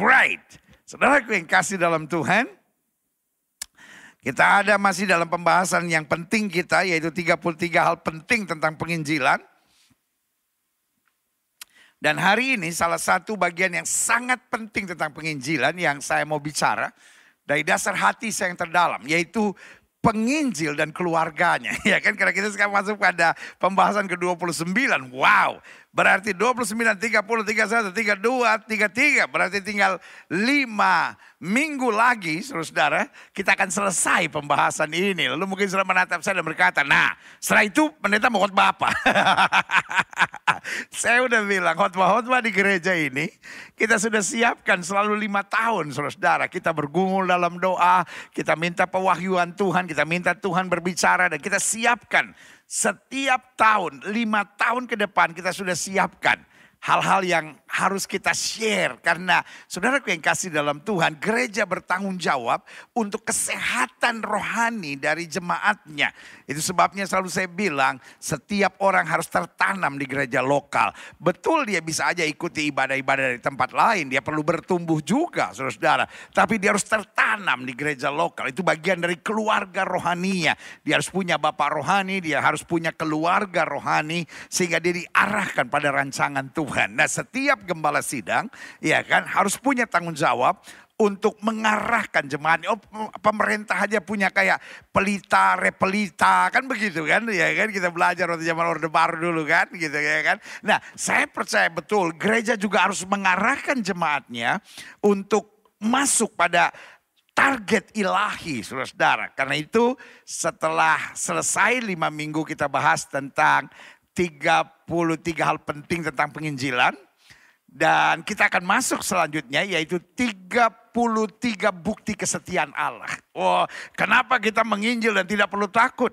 great. Saudaraku yang kasih dalam Tuhan, kita ada masih dalam pembahasan yang penting kita yaitu 33 hal penting tentang penginjilan. Dan hari ini salah satu bagian yang sangat penting tentang penginjilan yang saya mau bicara dari dasar hati saya yang terdalam yaitu penginjil dan keluarganya. Ya kan karena kita sekarang masuk pada pembahasan ke-29. Wow, Berarti 29, 30, 31, 32, 33. Berarti tinggal 5 minggu lagi saudara-saudara. Kita akan selesai pembahasan ini. Lalu mungkin saudara menatap saya dan berkata, nah setelah itu pendeta mau khotbah apa? saya udah bilang khotbah-khotbah di gereja ini. Kita sudah siapkan selalu lima tahun saudara-saudara. Kita bergumul dalam doa. Kita minta pewahyuan Tuhan. Kita minta Tuhan berbicara dan kita siapkan setiap tahun, lima tahun ke depan kita sudah siapkan hal-hal yang harus kita share. Karena saudara yang kasih dalam Tuhan, gereja bertanggung jawab untuk kesehatan rohani dari jemaatnya. Itu sebabnya selalu saya bilang, setiap orang harus tertanam di gereja lokal. Betul dia bisa aja ikuti ibadah-ibadah dari tempat lain, dia perlu bertumbuh juga saudara-saudara. Tapi dia harus tertanam di gereja lokal, itu bagian dari keluarga rohaninya. Dia harus punya bapak rohani, dia harus punya keluarga rohani sehingga dia diarahkan pada rancangan Tuhan. Tuhan. Nah setiap gembala sidang ya kan harus punya tanggung jawab untuk mengarahkan jemaat. Oh, pemerintah aja punya kayak pelita, repelita, kan begitu kan? Ya kan kita belajar waktu zaman Orde Baru dulu kan, gitu ya kan. Nah, saya percaya betul gereja juga harus mengarahkan jemaatnya untuk masuk pada target ilahi, saudara-saudara. Karena itu setelah selesai lima minggu kita bahas tentang 33 hal penting tentang penginjilan. Dan kita akan masuk selanjutnya yaitu 33 bukti kesetiaan Allah. Oh, kenapa kita menginjil dan tidak perlu takut?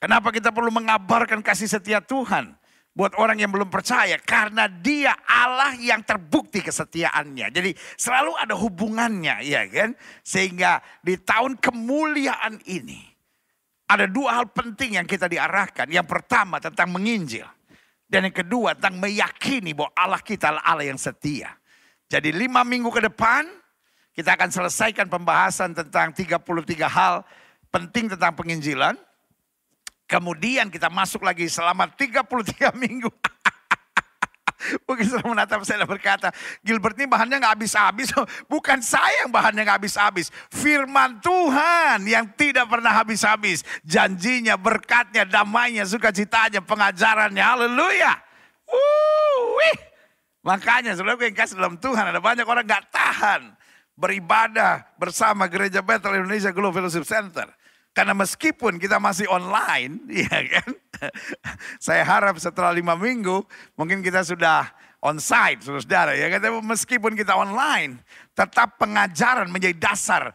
Kenapa kita perlu mengabarkan kasih setia Tuhan? buat orang yang belum percaya karena dia Allah yang terbukti kesetiaannya. Jadi selalu ada hubungannya ya kan? Sehingga di tahun kemuliaan ini ada dua hal penting yang kita diarahkan. Yang pertama tentang menginjil. Dan yang kedua tentang meyakini bahwa Allah kita adalah Allah yang setia. Jadi lima minggu ke depan kita akan selesaikan pembahasan tentang 33 hal penting tentang penginjilan. Kemudian kita masuk lagi selama 33 minggu Mungkin setelah menatap saya berkata, Gilbert ini bahannya nggak habis-habis. Bukan saya yang bahannya nggak habis-habis. Firman Tuhan yang tidak pernah habis-habis. Janjinya, berkatnya, damainya, sukacitanya, pengajarannya. Haleluya. Makanya sebenarnya yang kasih dalam Tuhan. Ada banyak orang nggak tahan beribadah bersama Gereja Bethel Indonesia Global Fellowship Center. Karena meskipun kita masih online, ya kan? Saya harap setelah lima minggu, mungkin kita sudah on site, saudara. Ya kan? Meskipun kita online, tetap pengajaran menjadi dasar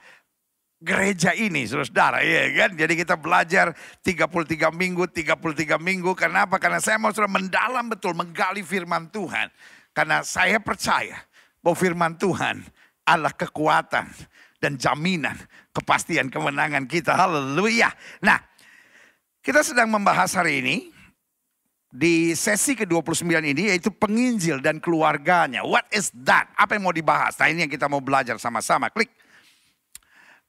gereja ini, saudara. Ya kan? Jadi kita belajar 33 minggu, 33 minggu. Kenapa? Karena saya mau sudah mendalam betul, menggali firman Tuhan. Karena saya percaya bahwa firman Tuhan adalah kekuatan dan jaminan kepastian kemenangan kita. Haleluya. Nah, kita sedang membahas hari ini di sesi ke-29 ini yaitu penginjil dan keluarganya. What is that? Apa yang mau dibahas? Nah, ini yang kita mau belajar sama-sama. Klik.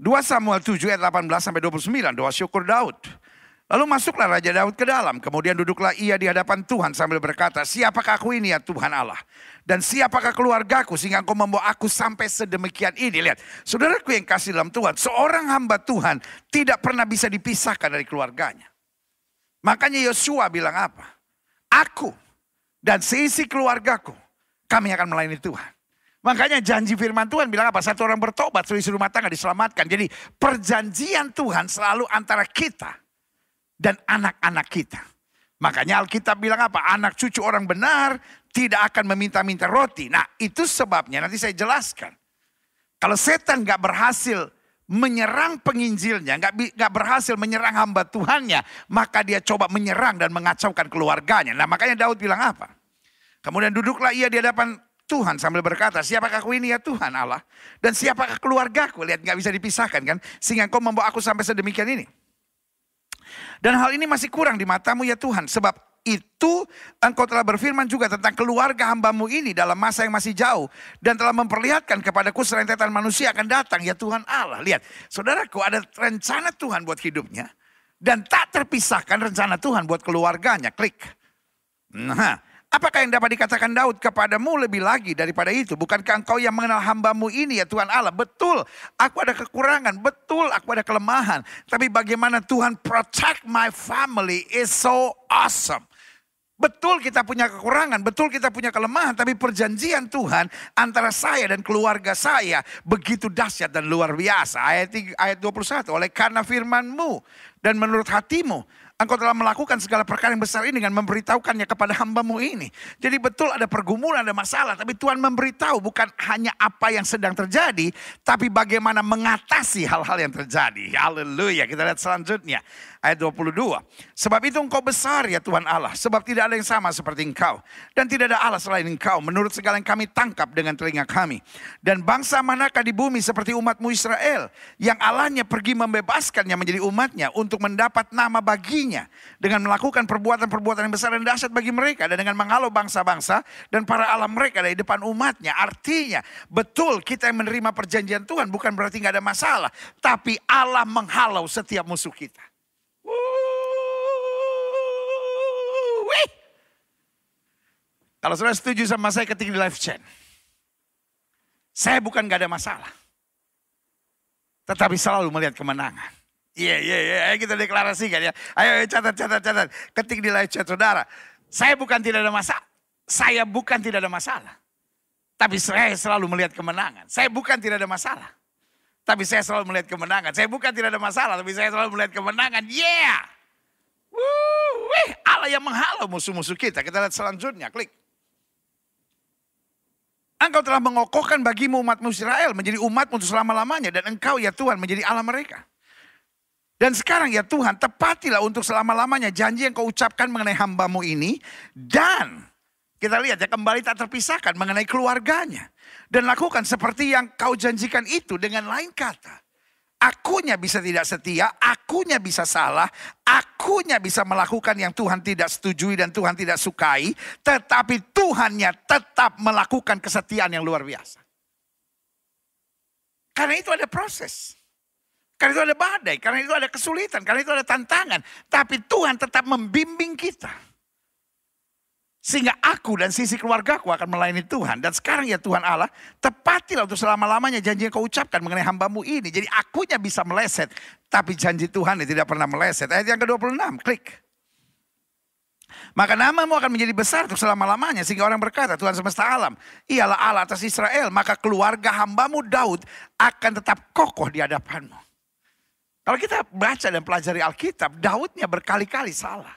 2 Samuel 7 ayat 18 sampai 29, doa syukur Daud. Lalu masuklah Raja Daud ke dalam, kemudian duduklah ia di hadapan Tuhan sambil berkata, Siapakah aku ini ya Tuhan Allah? Dan siapakah keluargaku sehingga engkau membawa aku sampai sedemikian ini? Lihat, saudaraku yang kasih dalam Tuhan, seorang hamba Tuhan tidak pernah bisa dipisahkan dari keluarganya. Makanya Yosua bilang apa? Aku dan seisi keluargaku, kami akan melayani Tuhan. Makanya janji firman Tuhan bilang apa? Satu orang bertobat, seisi rumah tangga diselamatkan. Jadi perjanjian Tuhan selalu antara kita dan anak-anak kita. Makanya Alkitab bilang apa? Anak cucu orang benar tidak akan meminta-minta roti. Nah itu sebabnya nanti saya jelaskan. Kalau setan gak berhasil menyerang penginjilnya, gak, nggak berhasil menyerang hamba Tuhannya, maka dia coba menyerang dan mengacaukan keluarganya. Nah makanya Daud bilang apa? Kemudian duduklah ia di hadapan Tuhan sambil berkata, siapakah aku ini ya Tuhan Allah? Dan siapakah keluargaku? Lihat gak bisa dipisahkan kan? Sehingga engkau membawa aku sampai sedemikian ini. Dan hal ini masih kurang di matamu ya Tuhan. Sebab itu engkau telah berfirman juga tentang keluarga hambamu ini dalam masa yang masih jauh. Dan telah memperlihatkan kepadaku serentetan manusia akan datang ya Tuhan Allah. Lihat, saudaraku ada rencana Tuhan buat hidupnya. Dan tak terpisahkan rencana Tuhan buat keluarganya. Klik. Nah, Apakah yang dapat dikatakan Daud kepadamu lebih lagi daripada itu? Bukankah engkau yang mengenal hambamu ini ya Tuhan Allah? Betul, aku ada kekurangan. Betul, aku ada kelemahan. Tapi bagaimana Tuhan protect my family is so awesome. Betul kita punya kekurangan, betul kita punya kelemahan, tapi perjanjian Tuhan antara saya dan keluarga saya begitu dahsyat dan luar biasa. Ayat 21, oleh karena firmanmu dan menurut hatimu Engkau telah melakukan segala perkara yang besar ini dengan memberitahukannya kepada hambamu ini. Jadi betul ada pergumulan, ada masalah. Tapi Tuhan memberitahu bukan hanya apa yang sedang terjadi. Tapi bagaimana mengatasi hal-hal yang terjadi. Haleluya. Kita lihat selanjutnya ayat 22. Sebab itu engkau besar ya Tuhan Allah, sebab tidak ada yang sama seperti engkau. Dan tidak ada Allah selain engkau, menurut segala yang kami tangkap dengan telinga kami. Dan bangsa manakah di bumi seperti umatmu Israel, yang Allahnya pergi membebaskannya menjadi umatnya untuk mendapat nama baginya. Dengan melakukan perbuatan-perbuatan yang besar dan dahsyat bagi mereka. Dan dengan menghalau bangsa-bangsa dan para alam mereka dari depan umatnya. Artinya betul kita yang menerima perjanjian Tuhan bukan berarti nggak ada masalah. Tapi Allah menghalau setiap musuh kita. Kalau saudara setuju sama saya ketik di live chat. Saya bukan gak ada masalah. Tetapi selalu melihat kemenangan. Iya, yeah, iya, yeah, iya. Yeah. Ayo kita deklarasikan ya. Ayo, ayo catat, catat, catat. Ketik di live chat saudara. Saya bukan tidak ada masalah. Saya bukan tidak ada masalah. Tapi saya selalu melihat kemenangan. Saya bukan tidak ada masalah. Tapi saya selalu melihat kemenangan. Saya bukan tidak ada masalah. Tapi saya selalu melihat kemenangan. Yeah. Wih, Allah yang menghalau musuh-musuh kita. Kita lihat selanjutnya. Klik. Engkau telah mengokohkan bagimu umatmu Israel menjadi umat untuk selama-lamanya. Dan engkau ya Tuhan menjadi Allah mereka. Dan sekarang ya Tuhan tepatilah untuk selama-lamanya janji yang kau ucapkan mengenai hambamu ini. Dan kita lihat ya kembali tak terpisahkan mengenai keluarganya. Dan lakukan seperti yang kau janjikan itu dengan lain kata akunya bisa tidak setia, akunya bisa salah, akunya bisa melakukan yang Tuhan tidak setujui dan Tuhan tidak sukai, tetapi Tuhannya tetap melakukan kesetiaan yang luar biasa. Karena itu ada proses. Karena itu ada badai, karena itu ada kesulitan, karena itu ada tantangan. Tapi Tuhan tetap membimbing kita. Sehingga aku dan sisi keluarga aku akan melayani Tuhan. Dan sekarang ya Tuhan Allah, tepatilah untuk selama-lamanya janji yang kau ucapkan mengenai hambamu ini. Jadi akunya bisa meleset, tapi janji Tuhan ya tidak pernah meleset. Ayat yang ke-26, klik. Maka namamu akan menjadi besar untuk selama-lamanya. Sehingga orang berkata, Tuhan semesta alam, ialah Allah atas Israel. Maka keluarga hambamu Daud akan tetap kokoh di hadapanmu. Kalau kita baca dan pelajari Alkitab, Daudnya berkali-kali salah.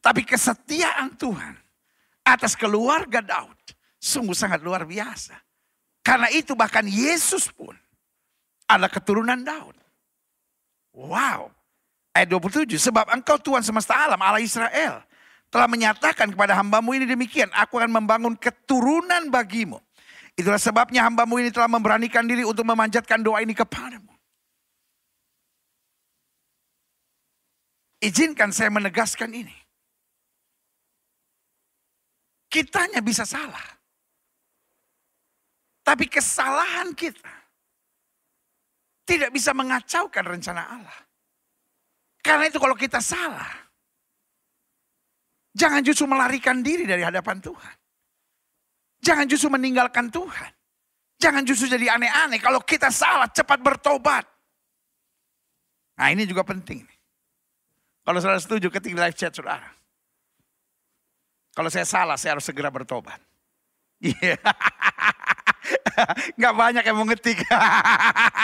Tapi kesetiaan Tuhan atas keluarga Daud. Sungguh sangat luar biasa. Karena itu bahkan Yesus pun ada keturunan Daud. Wow. Ayat 27, sebab engkau Tuhan semesta alam, Allah Israel, telah menyatakan kepada hambamu ini demikian, aku akan membangun keturunan bagimu. Itulah sebabnya hambamu ini telah memberanikan diri untuk memanjatkan doa ini kepadamu. Izinkan saya menegaskan ini. Kitanya bisa salah. Tapi kesalahan kita tidak bisa mengacaukan rencana Allah. Karena itu kalau kita salah, jangan justru melarikan diri dari hadapan Tuhan. Jangan justru meninggalkan Tuhan. Jangan justru jadi aneh-aneh. Kalau kita salah, cepat bertobat. Nah ini juga penting. Kalau saudara setuju, ketik live chat saudara. Kalau saya salah, saya harus segera bertobat. Iya. Yeah. banyak yang mengetik,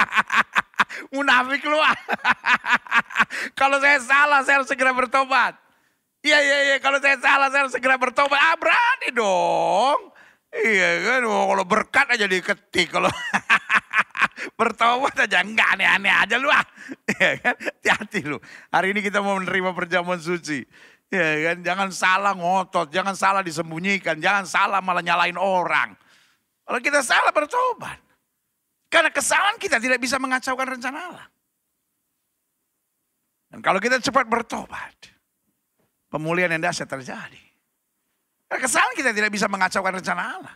Munafik lu. Kalau saya salah, saya harus segera bertobat. Iya, iya, iya. Kalau saya salah, saya harus segera bertobat. Ah, berani dong. Iya kan, oh, kalau berkat aja diketik. Kalau bertobat aja enggak aneh-aneh aja lu ah. Iya kan? Hati-hati lu. Hari ini kita mau menerima perjamuan suci. Ya kan? Jangan salah ngotot, jangan salah disembunyikan, jangan salah malah nyalain orang. Kalau kita salah bertobat. Karena kesalahan kita tidak bisa mengacaukan rencana Allah. Dan kalau kita cepat bertobat, pemulihan yang dahsyat terjadi. Karena kesalahan kita tidak bisa mengacaukan rencana Allah.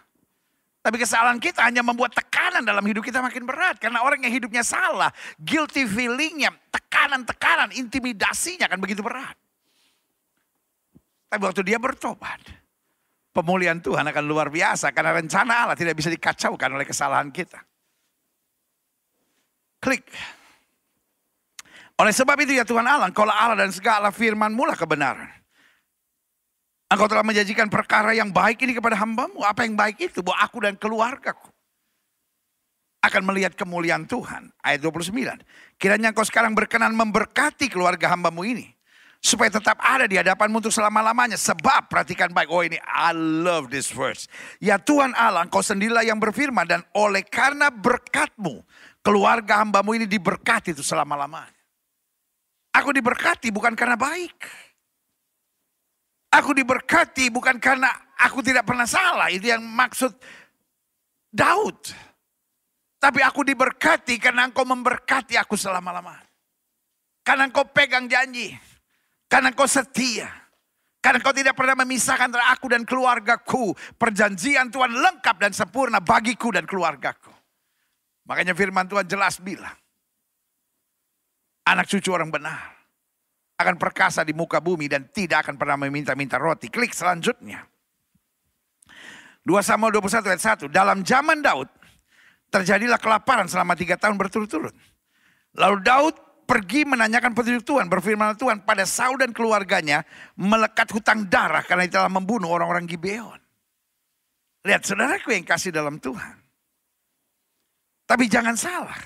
Tapi kesalahan kita hanya membuat tekanan dalam hidup kita makin berat. Karena orang yang hidupnya salah, guilty feelingnya, tekanan-tekanan, intimidasinya akan begitu berat. Tapi waktu dia bertobat, pemulihan Tuhan akan luar biasa karena rencana Allah tidak bisa dikacaukan oleh kesalahan kita. Klik. Oleh sebab itu ya Tuhan Allah, engkau Allah dan segala firman mula kebenaran. Engkau telah menjanjikan perkara yang baik ini kepada hambamu. Apa yang baik itu? Bahwa aku dan keluargaku akan melihat kemuliaan Tuhan. Ayat 29. Kiranya engkau sekarang berkenan memberkati keluarga hambamu ini supaya tetap ada di hadapanmu untuk selama-lamanya. Sebab perhatikan baik, oh ini I love this verse. Ya Tuhan Allah, engkau sendirilah yang berfirman dan oleh karena berkatmu, keluarga hambamu ini diberkati itu selama-lamanya. Aku diberkati bukan karena baik. Aku diberkati bukan karena aku tidak pernah salah. Itu yang maksud Daud. Tapi aku diberkati karena engkau memberkati aku selama-lamanya. Karena engkau pegang janji. Karena kau setia. Karena kau tidak pernah memisahkan antara aku dan keluargaku. Perjanjian Tuhan lengkap dan sempurna bagiku dan keluargaku. Makanya firman Tuhan jelas bilang. Anak cucu orang benar. Akan perkasa di muka bumi dan tidak akan pernah meminta-minta roti. Klik selanjutnya. 2 Samuel 21 ayat 1. Dalam zaman Daud terjadilah kelaparan selama tiga tahun berturut-turut. Lalu Daud pergi menanyakan petunjuk Tuhan, berfirman Tuhan pada Saul dan keluarganya melekat hutang darah karena telah membunuh orang-orang Gibeon. Lihat saudaraku yang kasih dalam Tuhan. Tapi jangan salah.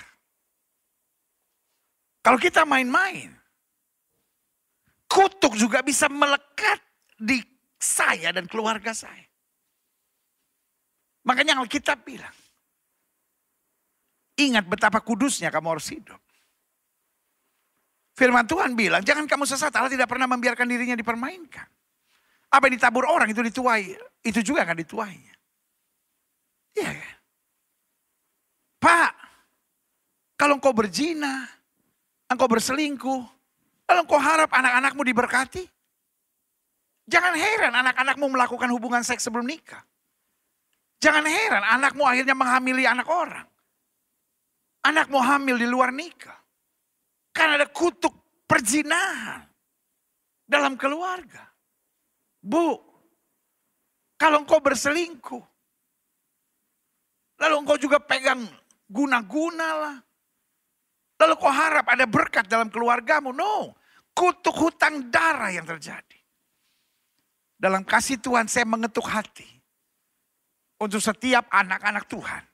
Kalau kita main-main, kutuk juga bisa melekat di saya dan keluarga saya. Makanya Alkitab bilang, ingat betapa kudusnya kamu harus hidup. Firman Tuhan bilang, jangan kamu sesat, Allah tidak pernah membiarkan dirinya dipermainkan. Apa yang ditabur orang itu dituai, itu juga akan dituainya. Iya kan? Pak, kalau engkau berzina, engkau berselingkuh, kalau engkau harap anak-anakmu diberkati, jangan heran anak-anakmu melakukan hubungan seks sebelum nikah. Jangan heran anakmu akhirnya menghamili anak orang. Anakmu hamil di luar nikah. Karena ada kutuk perzinahan dalam keluarga. Bu, kalau engkau berselingkuh, lalu engkau juga pegang guna-guna lah. Lalu kau harap ada berkat dalam keluargamu. No, kutuk hutang darah yang terjadi. Dalam kasih Tuhan saya mengetuk hati. Untuk setiap anak-anak Tuhan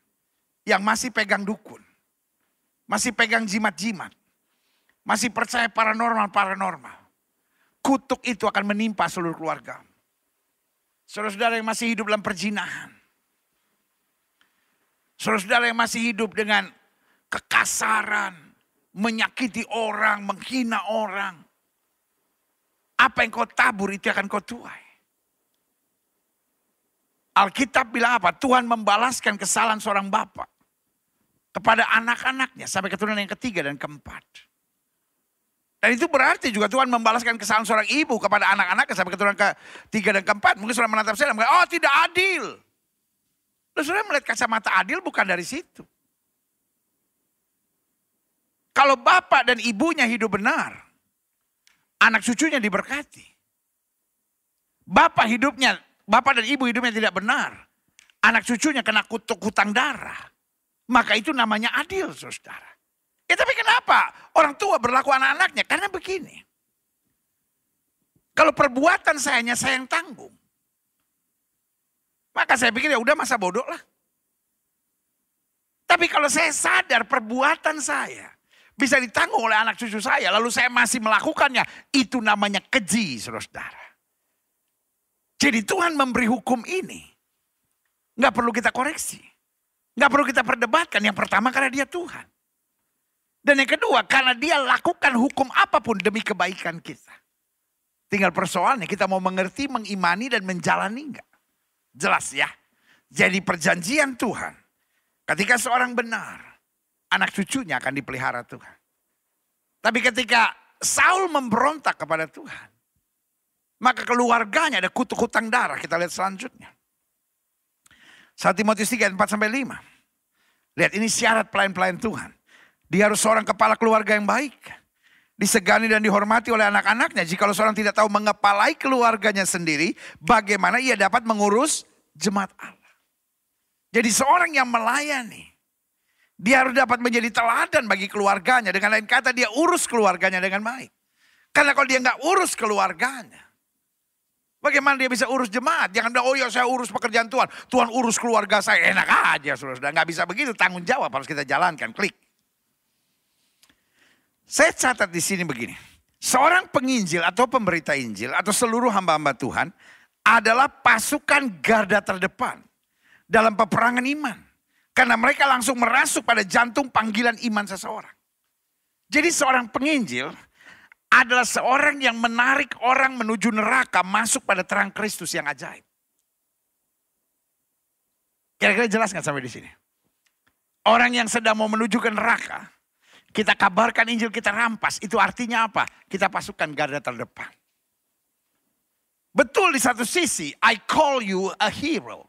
yang masih pegang dukun. Masih pegang jimat-jimat masih percaya paranormal-paranormal. Kutuk itu akan menimpa seluruh keluarga. Saudara-saudara yang masih hidup dalam perjinahan. Saudara-saudara yang masih hidup dengan kekasaran. Menyakiti orang, menghina orang. Apa yang kau tabur itu akan kau tuai. Alkitab bilang apa? Tuhan membalaskan kesalahan seorang bapak kepada anak-anaknya sampai keturunan yang ketiga dan keempat. Dan itu berarti juga Tuhan membalaskan kesalahan seorang ibu kepada anak anak sampai keturunan ketiga dan keempat. Mungkin sudah menatap saya dan mengatakan, oh tidak adil. Lalu saudara melihat kacamata adil bukan dari situ. Kalau bapak dan ibunya hidup benar, anak cucunya diberkati. Bapak hidupnya, bapak dan ibu hidupnya tidak benar. Anak cucunya kena kutuk hutang darah. Maka itu namanya adil, saudara. Ya tapi kenapa orang tua berlaku anak-anaknya? Karena begini. Kalau perbuatan sayanya saya yang tanggung. Maka saya pikir ya udah masa bodoh lah. Tapi kalau saya sadar perbuatan saya bisa ditanggung oleh anak cucu saya, lalu saya masih melakukannya, itu namanya keji, saudara-saudara. Jadi Tuhan memberi hukum ini, Gak perlu kita koreksi, Gak perlu kita perdebatkan. Yang pertama karena dia Tuhan. Dan yang kedua, karena dia lakukan hukum apapun demi kebaikan kita. Tinggal persoalannya kita mau mengerti, mengimani dan menjalani enggak. Jelas ya. Jadi perjanjian Tuhan. Ketika seorang benar, anak cucunya akan dipelihara Tuhan. Tapi ketika Saul memberontak kepada Tuhan, maka keluarganya ada kutuk hutang darah. Kita lihat selanjutnya. 1 Timotius 3, 4 5. Lihat ini syarat pelayan-pelayan Tuhan dia harus seorang kepala keluarga yang baik. Disegani dan dihormati oleh anak-anaknya. Jikalau seorang tidak tahu mengepalai keluarganya sendiri, bagaimana ia dapat mengurus jemaat Allah. Jadi seorang yang melayani, dia harus dapat menjadi teladan bagi keluarganya. Dengan lain kata, dia urus keluarganya dengan baik. Karena kalau dia nggak urus keluarganya, Bagaimana dia bisa urus jemaat? Jangan bilang, oh ya saya urus pekerjaan Tuhan. Tuhan urus keluarga saya. Enak aja, sudah, Nggak bisa begitu, tanggung jawab harus kita jalankan. Klik. Saya catat di sini begini. Seorang penginjil atau pemberita Injil atau seluruh hamba-hamba Tuhan adalah pasukan garda terdepan dalam peperangan iman. Karena mereka langsung merasuk pada jantung panggilan iman seseorang. Jadi seorang penginjil adalah seorang yang menarik orang menuju neraka masuk pada terang Kristus yang ajaib. Kira-kira jelas nggak sampai di sini? Orang yang sedang mau menuju ke neraka, kita kabarkan Injil, kita rampas. Itu artinya apa? Kita pasukan garda terdepan. Betul di satu sisi, I call you a hero.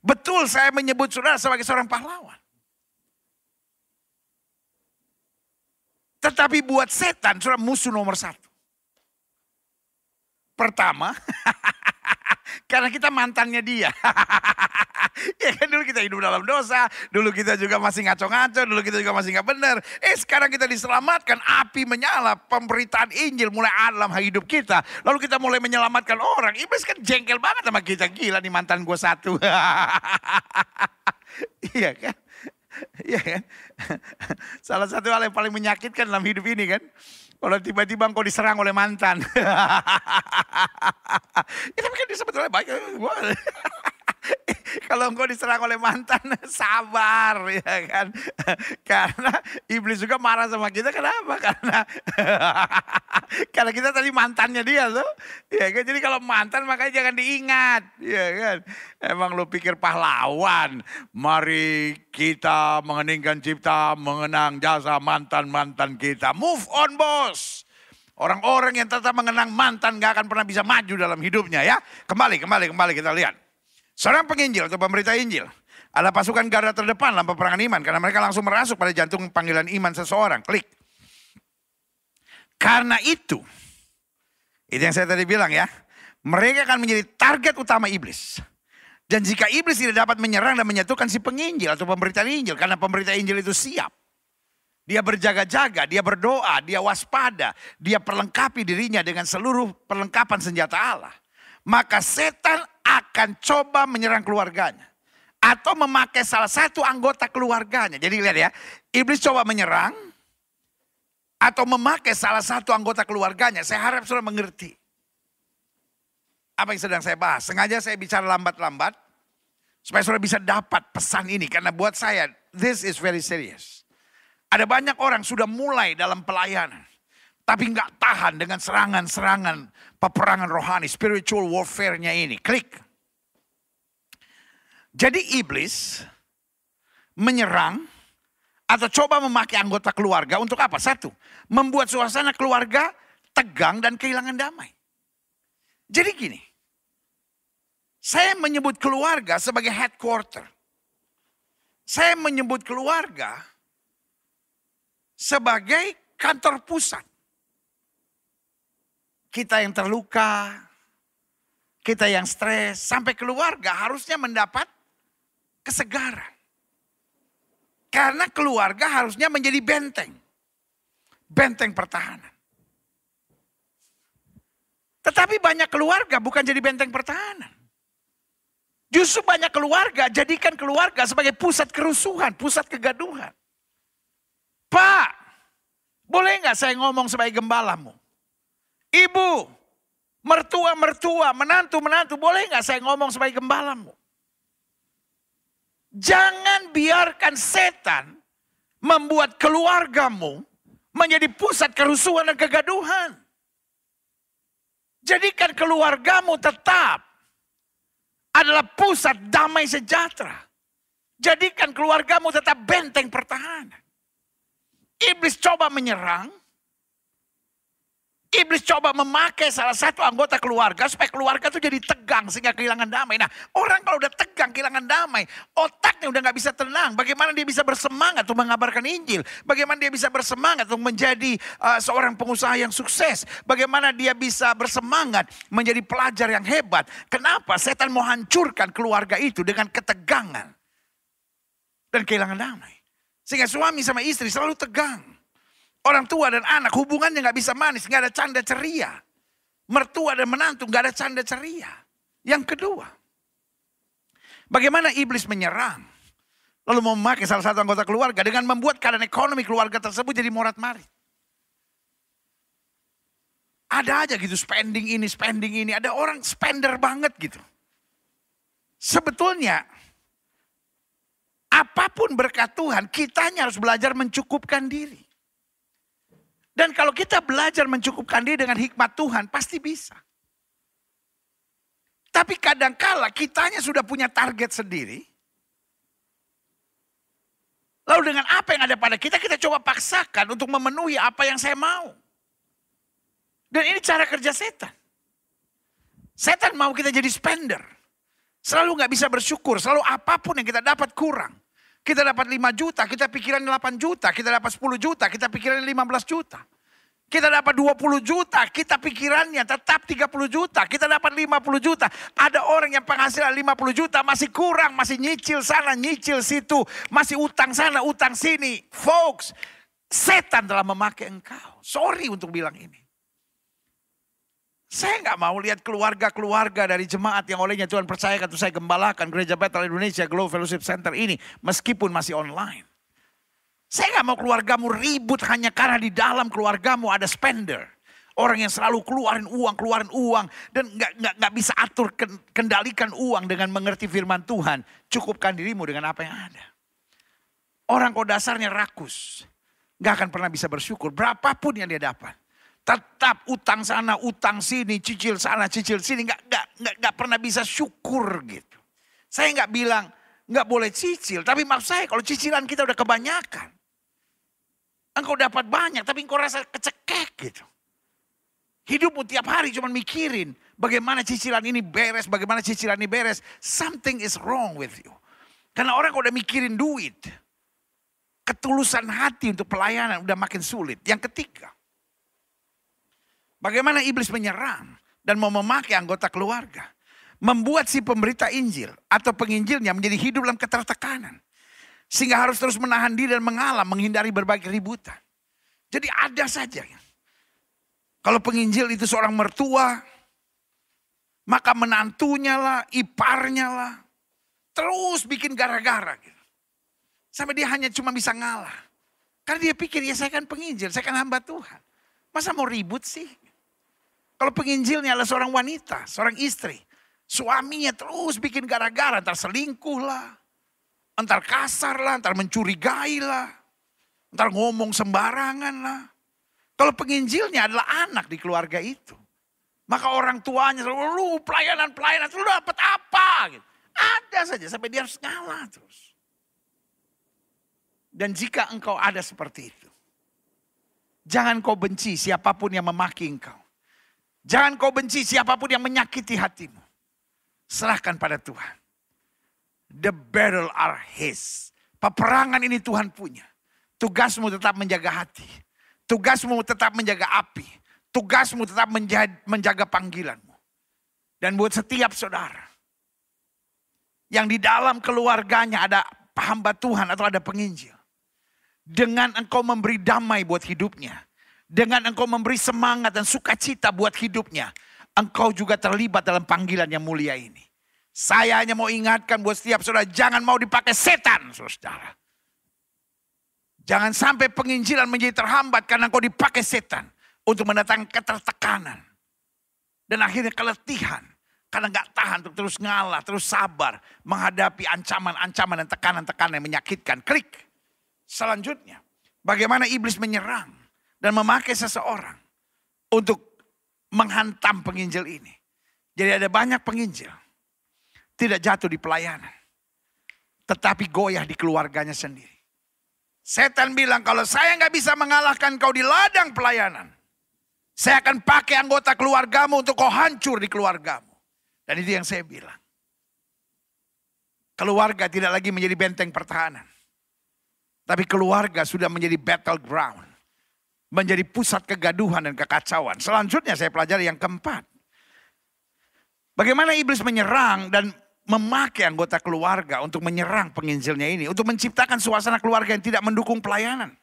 Betul saya menyebut saudara sebagai seorang pahlawan. Tetapi buat setan, saudara musuh nomor satu. Pertama, Karena kita mantannya dia. ya kan dulu kita hidup dalam dosa, dulu kita juga masih ngaco-ngaco, dulu kita juga masih nggak benar. Eh sekarang kita diselamatkan, api menyala, pemberitaan Injil mulai alam hidup kita. Lalu kita mulai menyelamatkan orang. Iblis kan jengkel banget sama kita, gila nih mantan gue satu. iya kan? Iya kan? Salah satu hal yang paling menyakitkan dalam hidup ini kan. Kalau tiba-tiba engkau diserang oleh mantan. ya tapi kan dia sebetulnya baik. kalau engkau diserang oleh mantan, sabar ya kan. Karena iblis juga marah sama kita kenapa? Karena karena kita tadi mantannya dia tuh Ya kan? Jadi kalau mantan makanya jangan diingat, ya kan. Emang lu pikir pahlawan. Mari kita mengeningkan cipta, mengenang jasa mantan-mantan kita. Move on, Bos. Orang-orang yang tetap mengenang mantan gak akan pernah bisa maju dalam hidupnya ya. Kembali, kembali, kembali kita lihat. Seorang penginjil atau pemberita Injil adalah pasukan garda terdepan dalam peperangan iman karena mereka langsung merasuk pada jantung panggilan iman seseorang. Klik. Karena itu, itu yang saya tadi bilang ya, mereka akan menjadi target utama iblis. Dan jika iblis tidak dapat menyerang dan menyatukan si penginjil atau pemberita Injil karena pemberita Injil itu siap. Dia berjaga-jaga, dia berdoa, dia waspada, dia perlengkapi dirinya dengan seluruh perlengkapan senjata Allah. Maka setan akan coba menyerang keluarganya. Atau memakai salah satu anggota keluarganya. Jadi lihat ya, iblis coba menyerang atau memakai salah satu anggota keluarganya. Saya harap sudah mengerti. Apa yang sedang saya bahas. Sengaja saya bicara lambat-lambat. Supaya sudah bisa dapat pesan ini. Karena buat saya, this is very serious. Ada banyak orang sudah mulai dalam pelayanan tapi nggak tahan dengan serangan-serangan peperangan rohani, spiritual warfare-nya ini. Klik. Jadi iblis menyerang atau coba memakai anggota keluarga untuk apa? Satu, membuat suasana keluarga tegang dan kehilangan damai. Jadi gini, saya menyebut keluarga sebagai headquarter. Saya menyebut keluarga sebagai kantor pusat kita yang terluka, kita yang stres, sampai keluarga harusnya mendapat kesegaran. Karena keluarga harusnya menjadi benteng. Benteng pertahanan. Tetapi banyak keluarga bukan jadi benteng pertahanan. Justru banyak keluarga jadikan keluarga sebagai pusat kerusuhan, pusat kegaduhan. Pak, boleh nggak saya ngomong sebagai gembalamu? ibu, mertua-mertua, menantu-menantu, boleh nggak saya ngomong sebagai gembalamu? Jangan biarkan setan membuat keluargamu menjadi pusat kerusuhan dan kegaduhan. Jadikan keluargamu tetap adalah pusat damai sejahtera. Jadikan keluargamu tetap benteng pertahanan. Iblis coba menyerang, Iblis coba memakai salah satu anggota keluarga supaya keluarga itu jadi tegang sehingga kehilangan damai. Nah orang kalau udah tegang kehilangan damai, otaknya udah nggak bisa tenang. Bagaimana dia bisa bersemangat untuk mengabarkan Injil? Bagaimana dia bisa bersemangat untuk menjadi uh, seorang pengusaha yang sukses? Bagaimana dia bisa bersemangat menjadi pelajar yang hebat? Kenapa setan mau hancurkan keluarga itu dengan ketegangan dan kehilangan damai? Sehingga suami sama istri selalu tegang. Orang tua dan anak hubungannya nggak bisa manis, nggak ada canda ceria. Mertua dan menantu nggak ada canda ceria. Yang kedua, bagaimana iblis menyerang? Lalu memakai salah satu anggota keluarga dengan membuat keadaan ekonomi keluarga tersebut jadi morat marit. Ada aja gitu spending ini, spending ini. Ada orang spender banget gitu. Sebetulnya apapun berkat Tuhan, kitanya harus belajar mencukupkan diri. Dan kalau kita belajar mencukupkan diri dengan hikmat Tuhan, pasti bisa. Tapi kadangkala kitanya sudah punya target sendiri. Lalu dengan apa yang ada pada kita, kita coba paksakan untuk memenuhi apa yang saya mau. Dan ini cara kerja setan. Setan mau kita jadi spender. Selalu gak bisa bersyukur, selalu apapun yang kita dapat kurang. Kita dapat 5 juta, kita pikirannya 8 juta, kita dapat 10 juta, kita pikiran 15 juta. Kita dapat 20 juta, kita pikirannya tetap 30 juta, kita dapat 50 juta. Ada orang yang penghasilan 50 juta masih kurang, masih nyicil sana, nyicil situ, masih utang sana, utang sini. Folks, setan telah memakai engkau. Sorry untuk bilang ini. Saya nggak mau lihat keluarga-keluarga dari jemaat yang olehnya Tuhan percayakan itu saya gembalakan gereja Bethel Indonesia Glow Fellowship Center ini meskipun masih online. Saya nggak mau keluargamu ribut hanya karena di dalam keluargamu ada spender. Orang yang selalu keluarin uang, keluarin uang. Dan nggak nggak nggak bisa atur kendalikan uang dengan mengerti firman Tuhan. Cukupkan dirimu dengan apa yang ada. Orang kau dasarnya rakus. Nggak akan pernah bisa bersyukur berapapun yang dia dapat. Tetap utang sana, utang sini, cicil sana, cicil sini. Gak, nggak, nggak, gak pernah bisa syukur gitu. Saya gak bilang gak boleh cicil. Tapi maaf saya kalau cicilan kita udah kebanyakan. Engkau dapat banyak tapi engkau rasa kecekek gitu. Hidupmu tiap hari cuma mikirin bagaimana cicilan ini beres, bagaimana cicilan ini beres. Something is wrong with you. Karena orang kalau udah mikirin duit, ketulusan hati untuk pelayanan udah makin sulit. Yang ketiga, Bagaimana iblis menyerang dan mau memakai anggota keluarga. Membuat si pemberita Injil atau penginjilnya menjadi hidup dalam ketertekanan. Sehingga harus terus menahan diri dan mengalah menghindari berbagai ributan. Jadi ada saja. Ya. Kalau penginjil itu seorang mertua, maka menantunya lah, iparnya lah. Terus bikin gara-gara gitu. Sampai dia hanya cuma bisa ngalah. Karena dia pikir, ya saya kan penginjil, saya kan hamba Tuhan. Masa mau ribut sih? Kalau penginjilnya adalah seorang wanita, seorang istri. Suaminya terus bikin gara-gara, entar selingkuh lah. Entar kasar lah, entar mencurigai lah. Entar ngomong sembarangan lah. Kalau penginjilnya adalah anak di keluarga itu. Maka orang tuanya, oh, lu pelayanan-pelayanan, lu dapat apa? Gitu. Ada saja sampai dia harus ngalah terus. Dan jika engkau ada seperti itu, jangan kau benci siapapun yang memaki engkau. Jangan kau benci siapapun yang menyakiti hatimu. Serahkan pada Tuhan. The battle are his. Peperangan ini Tuhan punya. Tugasmu tetap menjaga hati. Tugasmu tetap menjaga api. Tugasmu tetap menjaga, menjaga panggilanmu. Dan buat setiap saudara. Yang di dalam keluarganya ada hamba Tuhan atau ada penginjil. Dengan engkau memberi damai buat hidupnya dengan engkau memberi semangat dan sukacita buat hidupnya. Engkau juga terlibat dalam panggilan yang mulia ini. Saya hanya mau ingatkan buat setiap saudara, jangan mau dipakai setan, saudara. Jangan sampai penginjilan menjadi terhambat karena engkau dipakai setan untuk mendatangkan ketertekanan. Dan akhirnya keletihan karena nggak tahan untuk terus ngalah, terus sabar menghadapi ancaman-ancaman dan tekanan-tekanan yang menyakitkan. Klik. Selanjutnya, bagaimana iblis menyerang? dan memakai seseorang untuk menghantam penginjil ini. Jadi ada banyak penginjil tidak jatuh di pelayanan, tetapi goyah di keluarganya sendiri. Setan bilang kalau saya nggak bisa mengalahkan kau di ladang pelayanan, saya akan pakai anggota keluargamu untuk kau hancur di keluargamu. Dan itu yang saya bilang. Keluarga tidak lagi menjadi benteng pertahanan. Tapi keluarga sudah menjadi battleground menjadi pusat kegaduhan dan kekacauan. Selanjutnya saya pelajari yang keempat. Bagaimana iblis menyerang dan memakai anggota keluarga untuk menyerang penginjilnya ini. Untuk menciptakan suasana keluarga yang tidak mendukung pelayanan.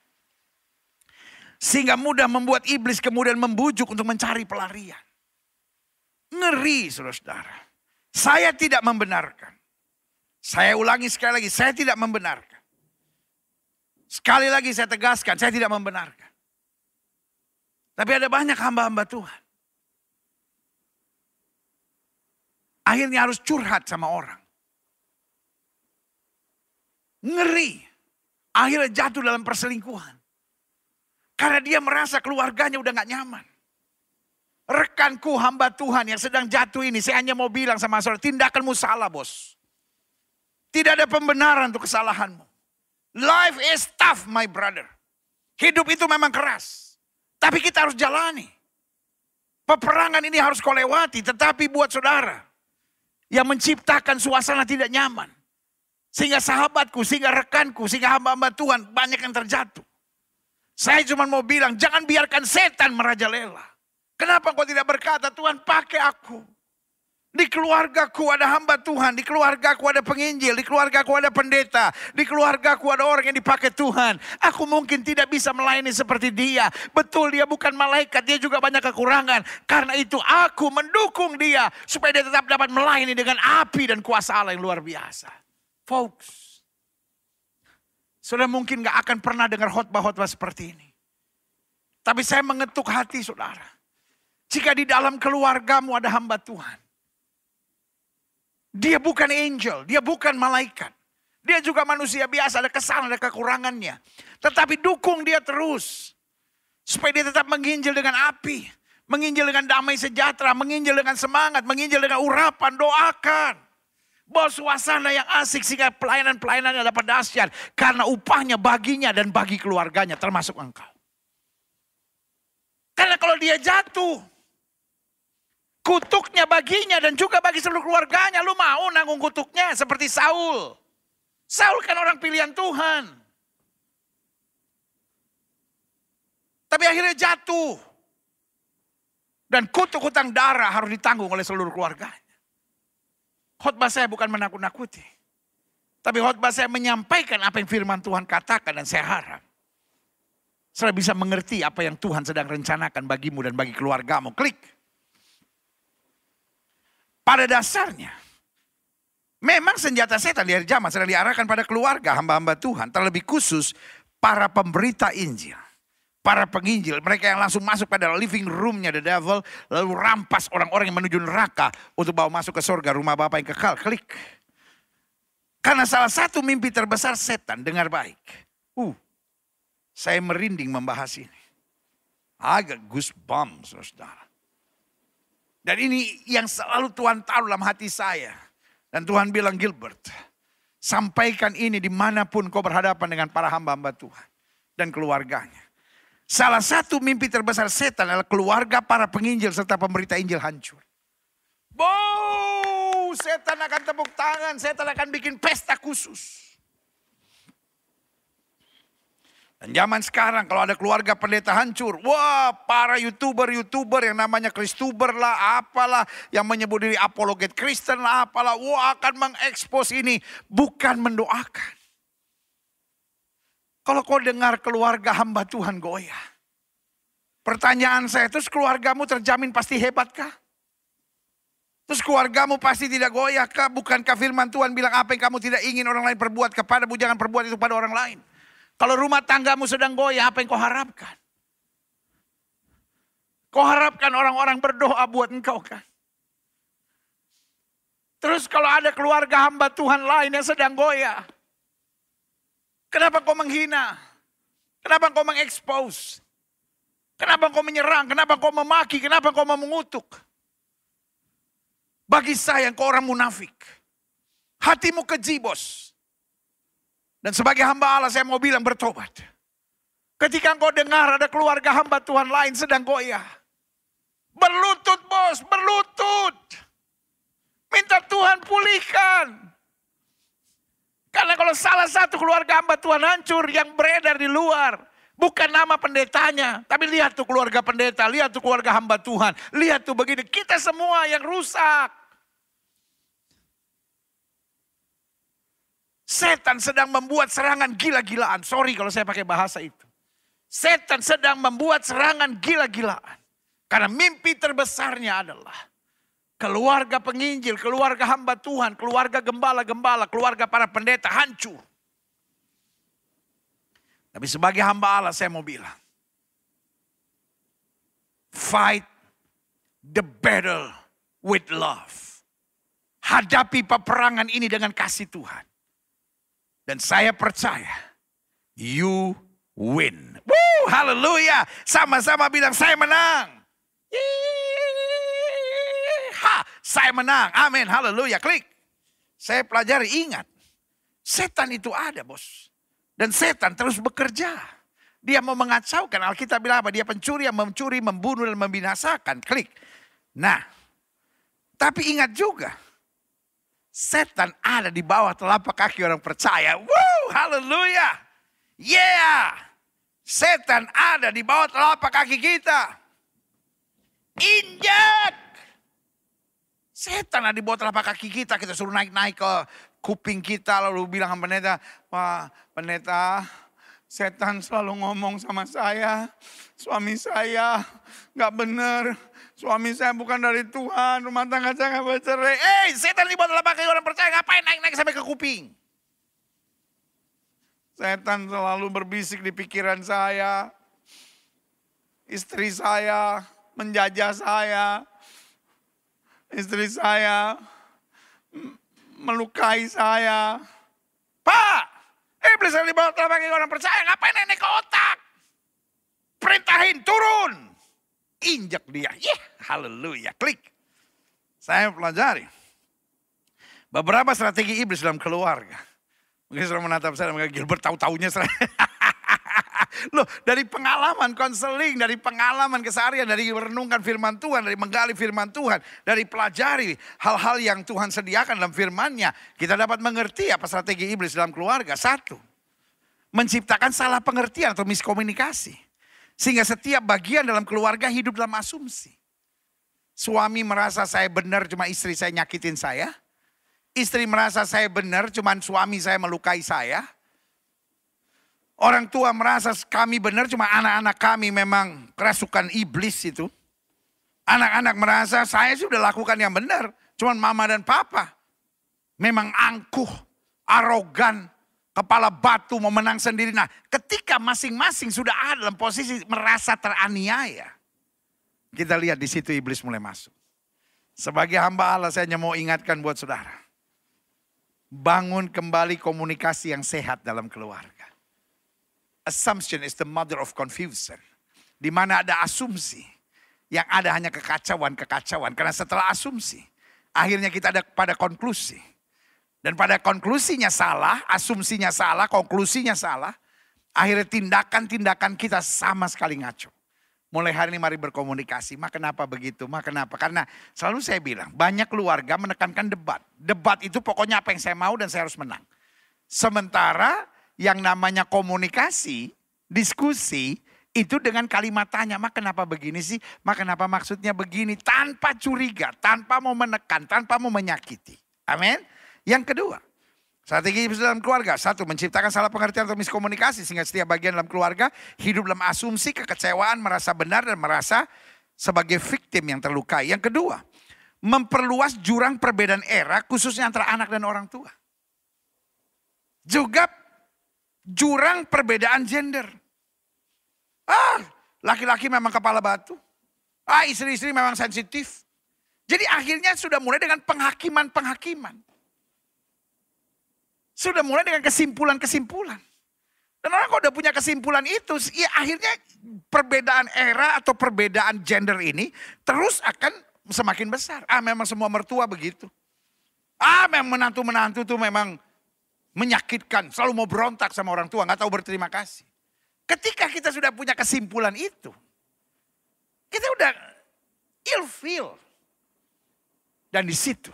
Sehingga mudah membuat iblis kemudian membujuk untuk mencari pelarian. Ngeri saudara-saudara. Saya tidak membenarkan. Saya ulangi sekali lagi, saya tidak membenarkan. Sekali lagi saya tegaskan, saya tidak membenarkan. Tapi ada banyak hamba-hamba Tuhan. Akhirnya harus curhat sama orang. Ngeri. Akhirnya jatuh dalam perselingkuhan. Karena dia merasa keluarganya udah gak nyaman. Rekanku hamba Tuhan yang sedang jatuh ini. Saya hanya mau bilang sama saudara. Tindakanmu salah bos. Tidak ada pembenaran untuk kesalahanmu. Life is tough my brother. Hidup itu memang keras. Tapi kita harus jalani. Peperangan ini harus kau lewati, tetapi buat saudara yang menciptakan suasana tidak nyaman. Sehingga sahabatku, sehingga rekanku, sehingga hamba-hamba Tuhan banyak yang terjatuh. Saya cuma mau bilang, jangan biarkan setan merajalela. Kenapa kau tidak berkata, Tuhan pakai aku. Di keluargaku ada hamba Tuhan, di keluargaku ada penginjil, di keluargaku ada pendeta, di keluargaku ada orang yang dipakai Tuhan. Aku mungkin tidak bisa melayani seperti dia. Betul dia bukan malaikat, dia juga banyak kekurangan. Karena itu aku mendukung dia supaya dia tetap dapat melayani dengan api dan kuasa Allah yang luar biasa. Folks, Saudara mungkin gak akan pernah dengar khotbah-khotbah seperti ini. Tapi saya mengetuk hati saudara. Jika di dalam keluargamu ada hamba Tuhan. Dia bukan angel, dia bukan malaikat. Dia juga manusia biasa, ada kesalahan, ada kekurangannya. Tetapi dukung dia terus. Supaya dia tetap menginjil dengan api. Menginjil dengan damai sejahtera, menginjil dengan semangat, menginjil dengan urapan, doakan. bahwa suasana yang asik sehingga pelayanan-pelayanannya dapat dahsyat. Karena upahnya baginya dan bagi keluarganya termasuk engkau. Karena kalau dia jatuh, kutuknya baginya dan juga bagi seluruh keluarganya. Lu mau nanggung kutuknya seperti Saul. Saul kan orang pilihan Tuhan. Tapi akhirnya jatuh. Dan kutuk hutang darah harus ditanggung oleh seluruh keluarganya. Khotbah saya bukan menakut-nakuti. Tapi khotbah saya menyampaikan apa yang firman Tuhan katakan dan saya harap. saya bisa mengerti apa yang Tuhan sedang rencanakan bagimu dan bagi keluargamu. Klik. Pada dasarnya, memang senjata setan di hari zaman sedang diarahkan pada keluarga hamba-hamba Tuhan. Terlebih khusus para pemberita Injil. Para penginjil, mereka yang langsung masuk pada living roomnya the devil. Lalu rampas orang-orang yang menuju neraka untuk bawa masuk ke surga rumah Bapak yang kekal. Klik. Karena salah satu mimpi terbesar setan, dengar baik. Uh, saya merinding membahas ini. Agak goosebumps, saudara. Dan ini yang selalu Tuhan tahu dalam hati saya. Dan Tuhan bilang Gilbert, sampaikan ini dimanapun kau berhadapan dengan para hamba-hamba Tuhan dan keluarganya. Salah satu mimpi terbesar setan adalah keluarga para penginjil serta pemberita Injil hancur. Wow, setan akan tepuk tangan, setan akan bikin pesta khusus. Dan zaman sekarang kalau ada keluarga pendeta hancur, wah para youtuber-youtuber yang namanya Kristuber lah, apalah, yang menyebut diri apologet Kristen lah, apalah, wah akan mengekspos ini, bukan mendoakan. Kalau kau dengar keluarga hamba Tuhan goyah, pertanyaan saya, terus keluargamu terjamin pasti hebatkah? Terus keluargamu pasti tidak goyah kah? Bukankah firman Tuhan bilang apa yang kamu tidak ingin orang lain perbuat kepadamu, jangan perbuat itu pada orang lain. Kalau rumah tanggamu sedang goyah, apa yang kau harapkan? Kau harapkan orang-orang berdoa buat engkau kan? Terus kalau ada keluarga hamba Tuhan lain yang sedang goyah, kenapa kau menghina? Kenapa kau mengekspos? Kenapa kau menyerang? Kenapa kau memaki? Kenapa kau mengutuk? Bagi saya, kau orang munafik. Hatimu keji, bos. Dan sebagai hamba Allah saya mau bilang bertobat. Ketika engkau dengar ada keluarga hamba Tuhan lain sedang goyah. Berlutut bos, berlutut. Minta Tuhan pulihkan. Karena kalau salah satu keluarga hamba Tuhan hancur yang beredar di luar. Bukan nama pendetanya, tapi lihat tuh keluarga pendeta, lihat tuh keluarga hamba Tuhan, lihat tuh begini. Kita semua yang rusak. Setan sedang membuat serangan gila-gilaan. Sorry kalau saya pakai bahasa itu. Setan sedang membuat serangan gila-gilaan. Karena mimpi terbesarnya adalah keluarga penginjil, keluarga hamba Tuhan, keluarga gembala-gembala, keluarga para pendeta hancur. Tapi sebagai hamba Allah saya mau bilang, fight the battle with love. Hadapi peperangan ini dengan kasih Tuhan. Dan saya percaya, you win. Woo, haleluya. Sama-sama bilang, saya menang. Ha, saya menang. Amin, Hallelujah. Klik. Saya pelajari, ingat. Setan itu ada, bos. Dan setan terus bekerja. Dia mau mengacaukan. Alkitab bilang apa? Dia pencuri yang mencuri, membunuh, dan membinasakan. Klik. Nah, tapi ingat juga Setan ada di bawah telapak kaki orang percaya. Wow, haleluya. Yeah. Setan ada di bawah telapak kaki kita. Injak. Setan ada di bawah telapak kaki kita. Kita suruh naik-naik ke kuping kita. Lalu bilang sama pendeta. pak pendeta Setan selalu ngomong sama saya, suami saya nggak bener, suami saya bukan dari Tuhan, rumah tangga saya nggak bercerai. Eh, setan libat dalam pakai orang percaya ngapain naik-naik sampai ke kuping? Setan selalu berbisik di pikiran saya, istri saya menjajah saya, istri saya melukai saya. Pak, Iblis eh, yang dibawa telapak kaki orang percaya, ngapain ini ke otak? Perintahin, turun. Injak dia, yeah, haleluya, klik. Saya pelajari. Beberapa strategi iblis dalam keluarga. Mungkin sudah menatap saya, Gilbert tahu-taunya. Loh, dari pengalaman konseling, dari pengalaman keseharian, dari merenungkan firman Tuhan, dari menggali firman Tuhan, dari pelajari hal-hal yang Tuhan sediakan dalam firmannya, kita dapat mengerti apa strategi iblis dalam keluarga. Satu, menciptakan salah pengertian atau miskomunikasi. Sehingga setiap bagian dalam keluarga hidup dalam asumsi. Suami merasa saya benar cuma istri saya nyakitin saya. Istri merasa saya benar cuma suami saya melukai saya Orang tua merasa kami benar cuma anak-anak kami memang kerasukan iblis itu. Anak-anak merasa saya sudah lakukan yang benar. cuma mama dan papa memang angkuh, arogan, kepala batu mau menang sendiri. Nah ketika masing-masing sudah ada dalam posisi merasa teraniaya. Kita lihat di situ iblis mulai masuk. Sebagai hamba Allah saya hanya mau ingatkan buat saudara. Bangun kembali komunikasi yang sehat dalam keluarga. Assumption is the mother of confusion. Di mana ada asumsi. Yang ada hanya kekacauan-kekacauan. Karena setelah asumsi, akhirnya kita ada pada konklusi. Dan pada konklusinya salah, asumsinya salah, konklusinya salah. Akhirnya tindakan-tindakan kita sama sekali ngaco. Mulai hari ini mari berkomunikasi. Ma kenapa begitu? Ma kenapa? Karena selalu saya bilang banyak keluarga menekankan debat. Debat itu pokoknya apa yang saya mau dan saya harus menang. Sementara yang namanya komunikasi, diskusi, itu dengan kalimat tanya, mak kenapa begini sih? Mak kenapa maksudnya begini? Tanpa curiga, tanpa mau menekan, tanpa mau menyakiti. Amin. Yang kedua, strategi dalam keluarga. Satu, menciptakan salah pengertian atau miskomunikasi. Sehingga setiap bagian dalam keluarga hidup dalam asumsi, kekecewaan, merasa benar dan merasa sebagai victim yang terluka Yang kedua, memperluas jurang perbedaan era khususnya antara anak dan orang tua. Juga jurang perbedaan gender. Ah, laki-laki memang kepala batu. Ah, istri-istri memang sensitif. Jadi akhirnya sudah mulai dengan penghakiman-penghakiman. Sudah mulai dengan kesimpulan-kesimpulan. Dan orang kalau udah punya kesimpulan itu, ya akhirnya perbedaan era atau perbedaan gender ini terus akan semakin besar. Ah memang semua mertua begitu. Ah memang menantu-menantu tuh memang menyakitkan, selalu mau berontak sama orang tua, nggak tahu berterima kasih. Ketika kita sudah punya kesimpulan itu, kita udah ill feel Dan di situ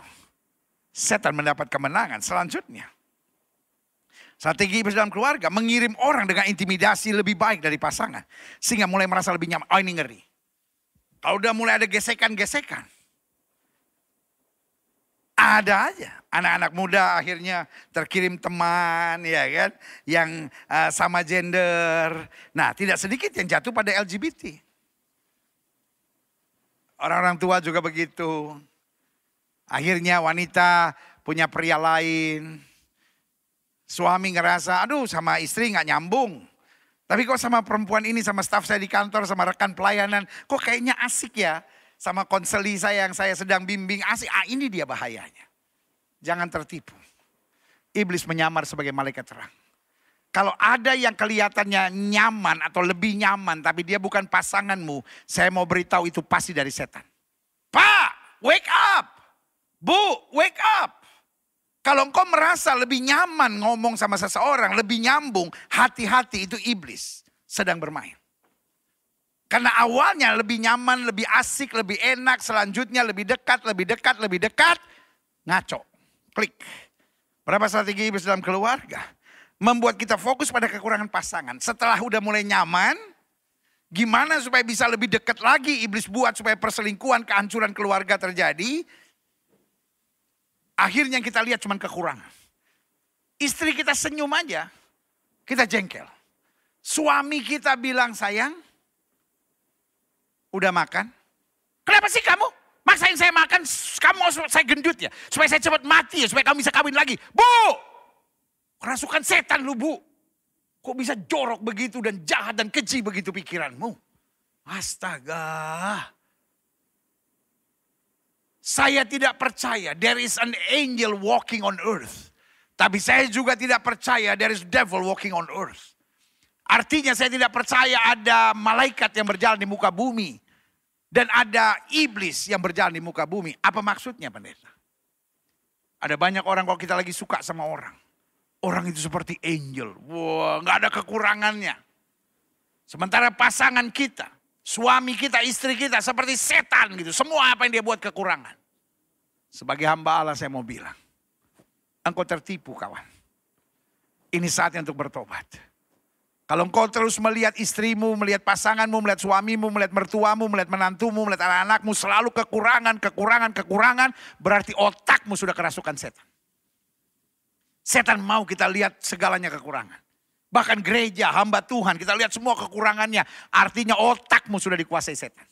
setan mendapat kemenangan selanjutnya. Strategi dalam keluarga mengirim orang dengan intimidasi lebih baik dari pasangan. Sehingga mulai merasa lebih nyaman. Oh ini ngeri. Kalau udah mulai ada gesekan-gesekan ada aja. Anak-anak muda akhirnya terkirim teman, ya kan? Yang uh, sama gender. Nah, tidak sedikit yang jatuh pada LGBT. Orang-orang tua juga begitu. Akhirnya wanita punya pria lain. Suami ngerasa, aduh sama istri nggak nyambung. Tapi kok sama perempuan ini, sama staf saya di kantor, sama rekan pelayanan, kok kayaknya asik ya sama konseli saya yang saya sedang bimbing asik. Ah, ini dia bahayanya. Jangan tertipu. Iblis menyamar sebagai malaikat terang. Kalau ada yang kelihatannya nyaman atau lebih nyaman, tapi dia bukan pasanganmu, saya mau beritahu itu pasti dari setan. Pak, wake up! Bu, wake up! Kalau engkau merasa lebih nyaman ngomong sama seseorang, lebih nyambung, hati-hati itu iblis sedang bermain. Karena awalnya lebih nyaman, lebih asik, lebih enak, selanjutnya lebih dekat, lebih dekat, lebih dekat. Ngaco, klik. Berapa strategi iblis dalam keluarga? Membuat kita fokus pada kekurangan pasangan. Setelah udah mulai nyaman, gimana supaya bisa lebih dekat lagi iblis buat supaya perselingkuhan, kehancuran keluarga terjadi. Akhirnya kita lihat cuman kekurangan. Istri kita senyum aja, kita jengkel. Suami kita bilang sayang, Udah makan? Kenapa sih kamu? Maksain saya makan, kamu mau saya gendut ya? Supaya saya cepat mati ya, supaya kamu bisa kawin lagi. Bu! Kerasukan setan lu, Bu. Kok bisa jorok begitu dan jahat dan keji begitu pikiranmu? Astaga. Saya tidak percaya there is an angel walking on earth. Tapi saya juga tidak percaya there is devil walking on earth. Artinya saya tidak percaya ada malaikat yang berjalan di muka bumi. Dan ada iblis yang berjalan di muka bumi. Apa maksudnya pendeta? Ada banyak orang kalau kita lagi suka sama orang. Orang itu seperti angel. Wah, wow, nggak ada kekurangannya. Sementara pasangan kita, suami kita, istri kita seperti setan gitu. Semua apa yang dia buat kekurangan. Sebagai hamba Allah saya mau bilang. Engkau tertipu kawan. Ini saatnya untuk bertobat kalau engkau terus melihat istrimu, melihat pasanganmu, melihat suamimu, melihat mertuamu, melihat menantumu, melihat anak-anakmu selalu kekurangan, kekurangan, kekurangan, berarti otakmu sudah kerasukan setan. Setan mau kita lihat segalanya kekurangan. Bahkan gereja, hamba Tuhan, kita lihat semua kekurangannya. Artinya otakmu sudah dikuasai setan.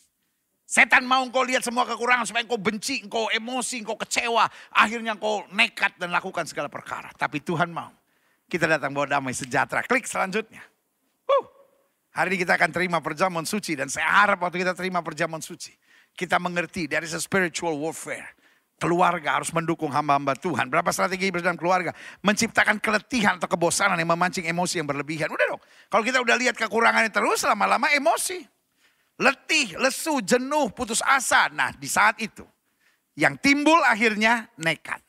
Setan mau engkau lihat semua kekurangan supaya engkau benci, engkau emosi, engkau kecewa. Akhirnya engkau nekat dan lakukan segala perkara. Tapi Tuhan mau kita datang bawa damai sejahtera. Klik selanjutnya. Hari ini kita akan terima perjamuan suci dan saya harap waktu kita terima perjamuan suci. Kita mengerti dari a spiritual warfare. Keluarga harus mendukung hamba-hamba Tuhan. Berapa strategi dalam keluarga? Menciptakan keletihan atau kebosanan yang memancing emosi yang berlebihan. Udah dong, kalau kita udah lihat kekurangannya terus lama-lama emosi. Letih, lesu, jenuh, putus asa. Nah di saat itu yang timbul akhirnya nekat.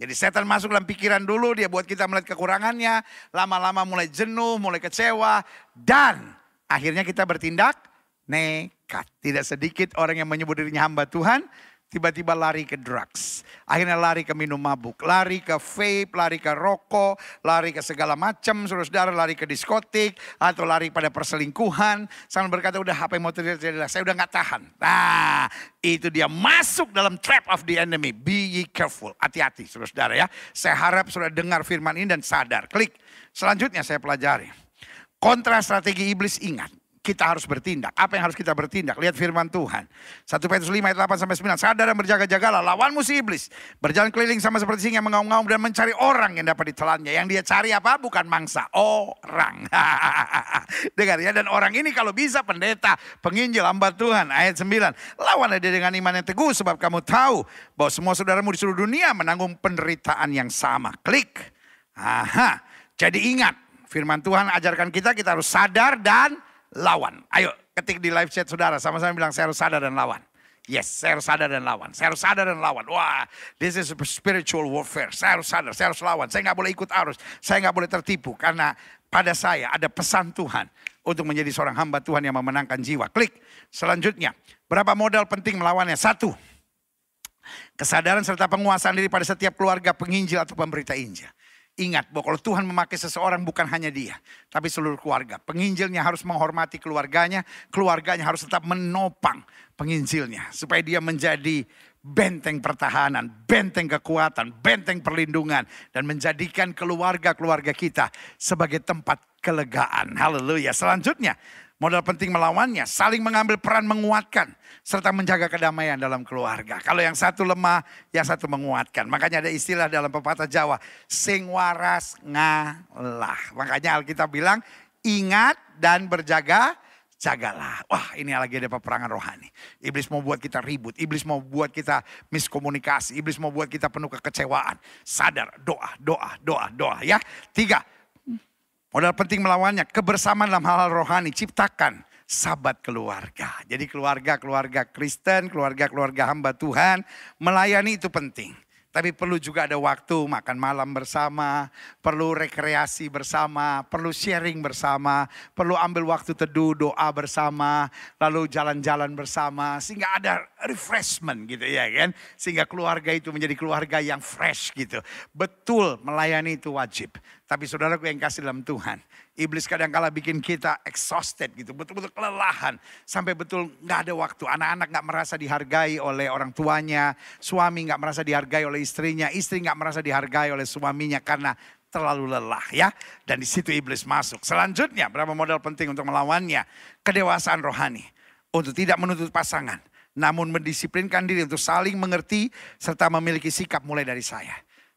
Jadi setan masuk dalam pikiran dulu, dia buat kita melihat kekurangannya. Lama-lama mulai jenuh, mulai kecewa. Dan Akhirnya kita bertindak nekat. Tidak sedikit orang yang menyebut dirinya hamba Tuhan, tiba-tiba lari ke drugs. Akhirnya lari ke minum mabuk, lari ke vape, lari ke rokok, lari ke segala macam, saudara-saudara lari ke diskotik, atau lari pada perselingkuhan. Sambil berkata, udah HP mau terjadi, saya udah gak tahan. Nah, itu dia masuk dalam trap of the enemy. Be ye careful, hati-hati saudara-saudara ya. Saya harap sudah dengar firman ini dan sadar. Klik, selanjutnya saya pelajari. Kontra strategi iblis ingat, kita harus bertindak. Apa yang harus kita bertindak? Lihat firman Tuhan. 1 Petrus 5 ayat 8 sampai 9. Sadar dan berjaga-jagalah lawanmu si iblis. Berjalan keliling sama seperti singa mengaum-ngaum dan mencari orang yang dapat ditelannya. Yang dia cari apa? Bukan mangsa, orang. Dengar ya dan orang ini kalau bisa pendeta, penginjil, hamba Tuhan. Ayat 9. Lawanlah dia dengan iman yang teguh sebab kamu tahu bahwa semua saudaramu di seluruh dunia menanggung penderitaan yang sama. Klik. Aha. Jadi ingat, Firman Tuhan ajarkan kita, kita harus sadar dan lawan. Ayo ketik di live chat saudara, sama-sama bilang saya harus sadar dan lawan. Yes, saya harus sadar dan lawan. Saya harus sadar dan lawan. Wah, this is spiritual warfare. Saya harus sadar, saya harus lawan. Saya nggak boleh ikut arus. Saya nggak boleh tertipu. Karena pada saya ada pesan Tuhan untuk menjadi seorang hamba Tuhan yang memenangkan jiwa. Klik. Selanjutnya, berapa modal penting melawannya? Satu, kesadaran serta penguasaan diri pada setiap keluarga penginjil atau pemberita Injil. Ingat bahwa kalau Tuhan memakai seseorang bukan hanya dia, tapi seluruh keluarga. Penginjilnya harus menghormati keluarganya, keluarganya harus tetap menopang penginjilnya. Supaya dia menjadi benteng pertahanan, benteng kekuatan, benteng perlindungan. Dan menjadikan keluarga-keluarga kita sebagai tempat kelegaan. Haleluya. Selanjutnya, Modal penting melawannya, saling mengambil peran menguatkan serta menjaga kedamaian dalam keluarga. Kalau yang satu lemah, yang satu menguatkan. Makanya ada istilah dalam pepatah Jawa, sing waras ngalah. Makanya Alkitab bilang, ingat dan berjaga jagalah. Wah ini lagi ada peperangan rohani. Iblis mau buat kita ribut, iblis mau buat kita miskomunikasi, iblis mau buat kita penuh kekecewaan. Sadar, doa, doa, doa, doa ya. Tiga, Modal penting melawannya, kebersamaan dalam hal-hal rohani, ciptakan sahabat keluarga. Jadi keluarga-keluarga Kristen, keluarga-keluarga hamba Tuhan, melayani itu penting. Tapi perlu juga ada waktu makan malam bersama, perlu rekreasi bersama, perlu sharing bersama, perlu ambil waktu teduh, doa bersama, lalu jalan-jalan bersama, sehingga ada refreshment gitu ya kan. Sehingga keluarga itu menjadi keluarga yang fresh gitu. Betul melayani itu wajib. Tapi saudaraku yang kasih dalam Tuhan. Iblis kadang kala bikin kita exhausted gitu. Betul-betul kelelahan. Sampai betul gak ada waktu. Anak-anak gak merasa dihargai oleh orang tuanya. Suami gak merasa dihargai oleh istrinya. Istri gak merasa dihargai oleh suaminya. Karena terlalu lelah ya. Dan di situ iblis masuk. Selanjutnya berapa modal penting untuk melawannya. Kedewasaan rohani. Untuk tidak menuntut pasangan namun mendisiplinkan diri untuk saling mengerti serta memiliki sikap mulai dari saya.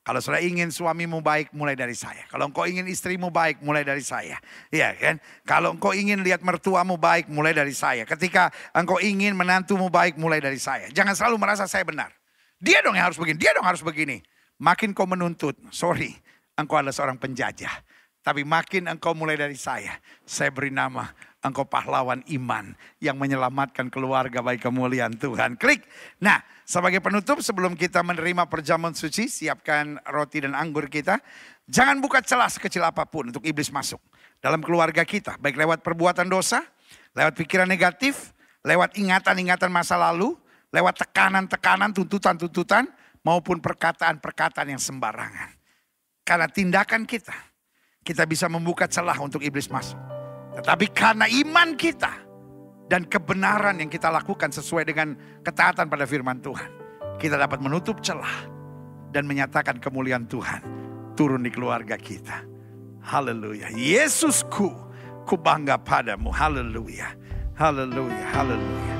Kalau saudara ingin suamimu baik, mulai dari saya. Kalau engkau ingin istrimu baik, mulai dari saya. Iya kan? Kalau engkau ingin lihat mertuamu baik, mulai dari saya. Ketika engkau ingin menantumu baik, mulai dari saya. Jangan selalu merasa saya benar. Dia dong yang harus begini, dia dong harus begini. Makin kau menuntut, sorry, engkau adalah seorang penjajah. Tapi makin engkau mulai dari saya, saya beri nama Engkau pahlawan iman yang menyelamatkan keluarga baik kemuliaan Tuhan. Klik. Nah, sebagai penutup sebelum kita menerima perjamuan suci, siapkan roti dan anggur kita. Jangan buka celah sekecil apapun untuk iblis masuk dalam keluarga kita, baik lewat perbuatan dosa, lewat pikiran negatif, lewat ingatan-ingatan masa lalu, lewat tekanan-tekanan, tuntutan-tuntutan, maupun perkataan-perkataan yang sembarangan. Karena tindakan kita, kita bisa membuka celah untuk iblis masuk. Tetapi karena iman kita dan kebenaran yang kita lakukan sesuai dengan ketaatan pada firman Tuhan, kita dapat menutup celah dan menyatakan kemuliaan Tuhan turun di keluarga kita. Haleluya. Yesusku, ku bangga padamu. Haleluya. Haleluya. Haleluya.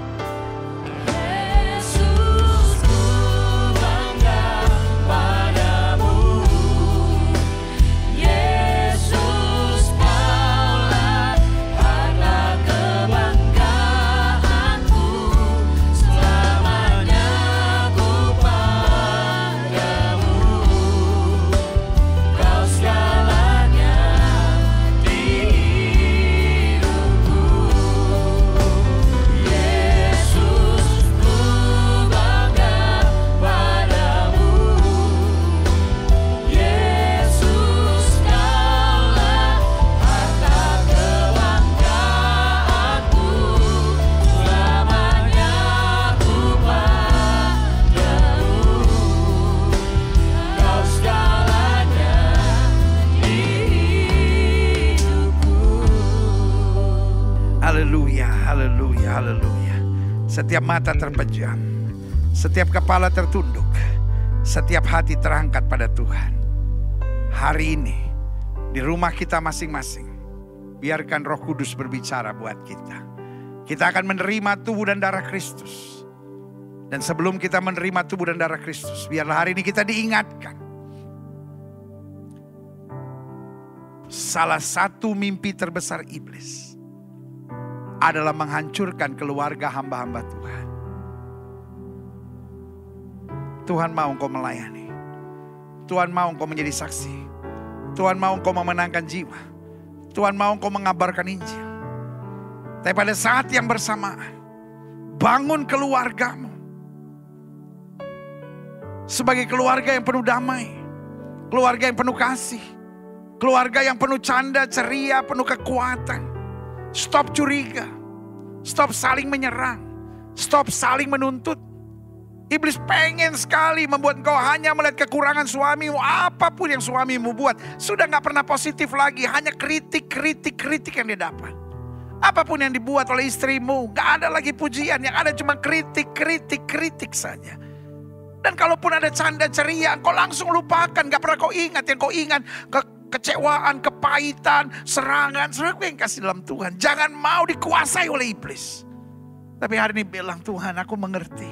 mata terpejam, setiap kepala tertunduk, setiap hati terangkat pada Tuhan. Hari ini, di rumah kita masing-masing, biarkan Roh Kudus berbicara buat kita. Kita akan menerima tubuh dan darah Kristus. Dan sebelum kita menerima tubuh dan darah Kristus, biarlah hari ini kita diingatkan. Salah satu mimpi terbesar iblis adalah menghancurkan keluarga hamba-hamba Tuhan. Tuhan mau engkau melayani. Tuhan mau engkau menjadi saksi. Tuhan mau engkau memenangkan jiwa. Tuhan mau engkau mengabarkan Injil. Tapi pada saat yang bersamaan, bangun keluargamu. Sebagai keluarga yang penuh damai. Keluarga yang penuh kasih. Keluarga yang penuh canda, ceria, penuh kekuatan. Stop curiga. Stop saling menyerang. Stop saling menuntut. Iblis pengen sekali membuat engkau hanya melihat kekurangan suamimu. Apapun yang suamimu buat. Sudah gak pernah positif lagi. Hanya kritik, kritik, kritik yang dia dapat. Apapun yang dibuat oleh istrimu. gak ada lagi pujian. Yang ada cuma kritik, kritik, kritik saja. Dan kalaupun ada canda ceria, engkau langsung lupakan. Gak pernah kau ingat. Yang kau ingat kau kecewaan, kepahitan, serangan, serangan yang kasih dalam Tuhan. Jangan mau dikuasai oleh iblis. Tapi hari ini bilang, Tuhan aku mengerti.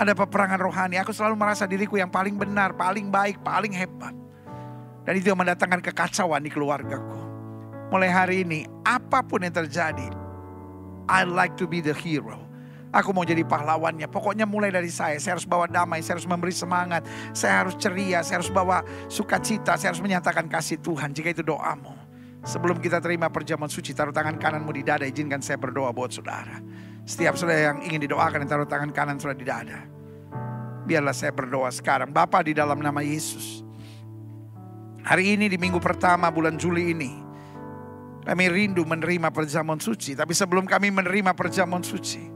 Ada peperangan rohani, aku selalu merasa diriku yang paling benar, paling baik, paling hebat. Dan itu yang mendatangkan kekacauan di keluargaku. Mulai hari ini, apapun yang terjadi, I like to be the hero. Aku mau jadi pahlawannya. Pokoknya mulai dari saya. Saya harus bawa damai, saya harus memberi semangat. Saya harus ceria, saya harus bawa sukacita. Saya harus menyatakan kasih Tuhan jika itu doamu. Sebelum kita terima perjamuan suci, taruh tangan kananmu di dada. Izinkan saya berdoa buat saudara. Setiap saudara yang ingin didoakan, taruh tangan kanan saudara di dada. Biarlah saya berdoa sekarang. Bapak di dalam nama Yesus. Hari ini di minggu pertama bulan Juli ini. Kami rindu menerima perjamuan suci. Tapi sebelum kami menerima perjamuan suci.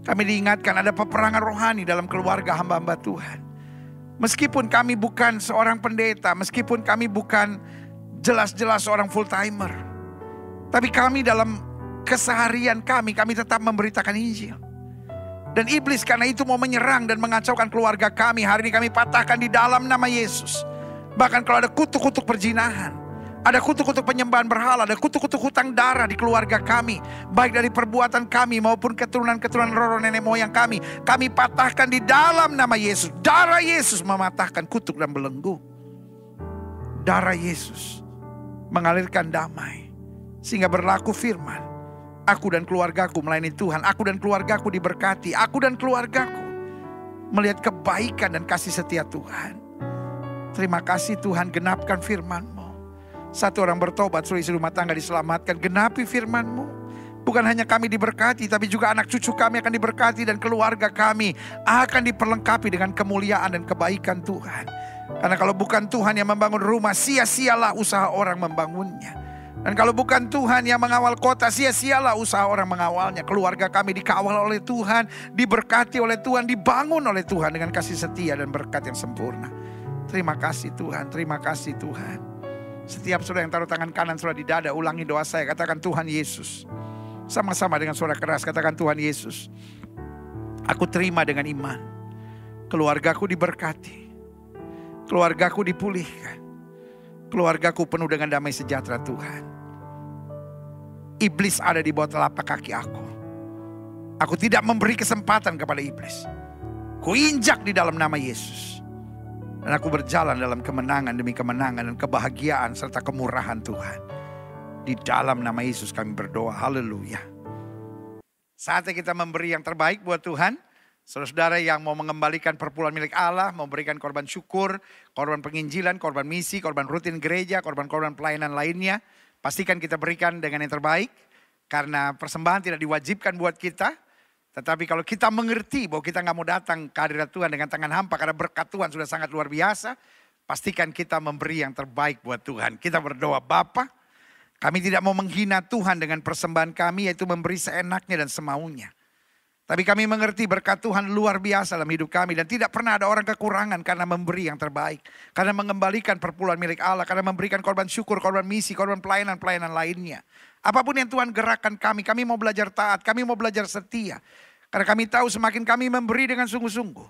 Kami diingatkan ada peperangan rohani dalam keluarga hamba-hamba Tuhan. Meskipun kami bukan seorang pendeta, meskipun kami bukan jelas-jelas seorang full timer. Tapi kami dalam keseharian kami, kami tetap memberitakan Injil. Dan iblis karena itu mau menyerang dan mengacaukan keluarga kami. Hari ini kami patahkan di dalam nama Yesus. Bahkan kalau ada kutuk-kutuk perjinahan. Ada kutuk-kutuk penyembahan berhala, ada kutuk-kutuk hutang darah di keluarga kami. Baik dari perbuatan kami maupun keturunan-keturunan roro nenek moyang kami. Kami patahkan di dalam nama Yesus. Darah Yesus mematahkan kutuk dan belenggu. Darah Yesus mengalirkan damai. Sehingga berlaku firman. Aku dan keluargaku melayani Tuhan. Aku dan keluargaku diberkati. Aku dan keluargaku melihat kebaikan dan kasih setia Tuhan. Terima kasih Tuhan genapkan firman satu orang bertobat, seluruh isi rumah tangga diselamatkan. Genapi firmanmu. Bukan hanya kami diberkati, tapi juga anak cucu kami akan diberkati dan keluarga kami akan diperlengkapi dengan kemuliaan dan kebaikan Tuhan. Karena kalau bukan Tuhan yang membangun rumah, sia-sialah usaha orang membangunnya. Dan kalau bukan Tuhan yang mengawal kota, sia-sialah usaha orang mengawalnya. Keluarga kami dikawal oleh Tuhan, diberkati oleh Tuhan, dibangun oleh Tuhan dengan kasih setia dan berkat yang sempurna. Terima kasih Tuhan, terima kasih Tuhan. Setiap saudara yang taruh tangan kanan saudara di dada, ulangi doa saya. Katakan Tuhan Yesus. Sama-sama dengan suara keras, katakan Tuhan Yesus. Aku terima dengan iman. Keluargaku diberkati. Keluargaku dipulihkan. Keluargaku penuh dengan damai sejahtera Tuhan. Iblis ada di bawah telapak kaki aku. Aku tidak memberi kesempatan kepada iblis. Kuinjak di dalam nama Yesus. Dan aku berjalan dalam kemenangan demi kemenangan dan kebahagiaan serta kemurahan Tuhan. Di dalam nama Yesus kami berdoa. Haleluya. Saatnya kita memberi yang terbaik buat Tuhan. Saudara-saudara yang mau mengembalikan perpuluhan milik Allah, memberikan korban syukur, korban penginjilan, korban misi, korban rutin gereja, korban-korban pelayanan lainnya. Pastikan kita berikan dengan yang terbaik. Karena persembahan tidak diwajibkan buat kita tetapi kalau kita mengerti bahwa kita nggak mau datang ke hadirat Tuhan dengan tangan hampa karena berkat Tuhan sudah sangat luar biasa, pastikan kita memberi yang terbaik buat Tuhan. Kita berdoa, Bapa, kami tidak mau menghina Tuhan dengan persembahan kami yaitu memberi seenaknya dan semaunya. Tapi kami mengerti berkat Tuhan luar biasa dalam hidup kami dan tidak pernah ada orang kekurangan karena memberi yang terbaik, karena mengembalikan perpuluhan milik Allah, karena memberikan korban syukur, korban misi, korban pelayanan-pelayanan lainnya. Apapun yang Tuhan gerakkan kami, kami mau belajar taat, kami mau belajar setia. Karena kami tahu semakin kami memberi dengan sungguh-sungguh.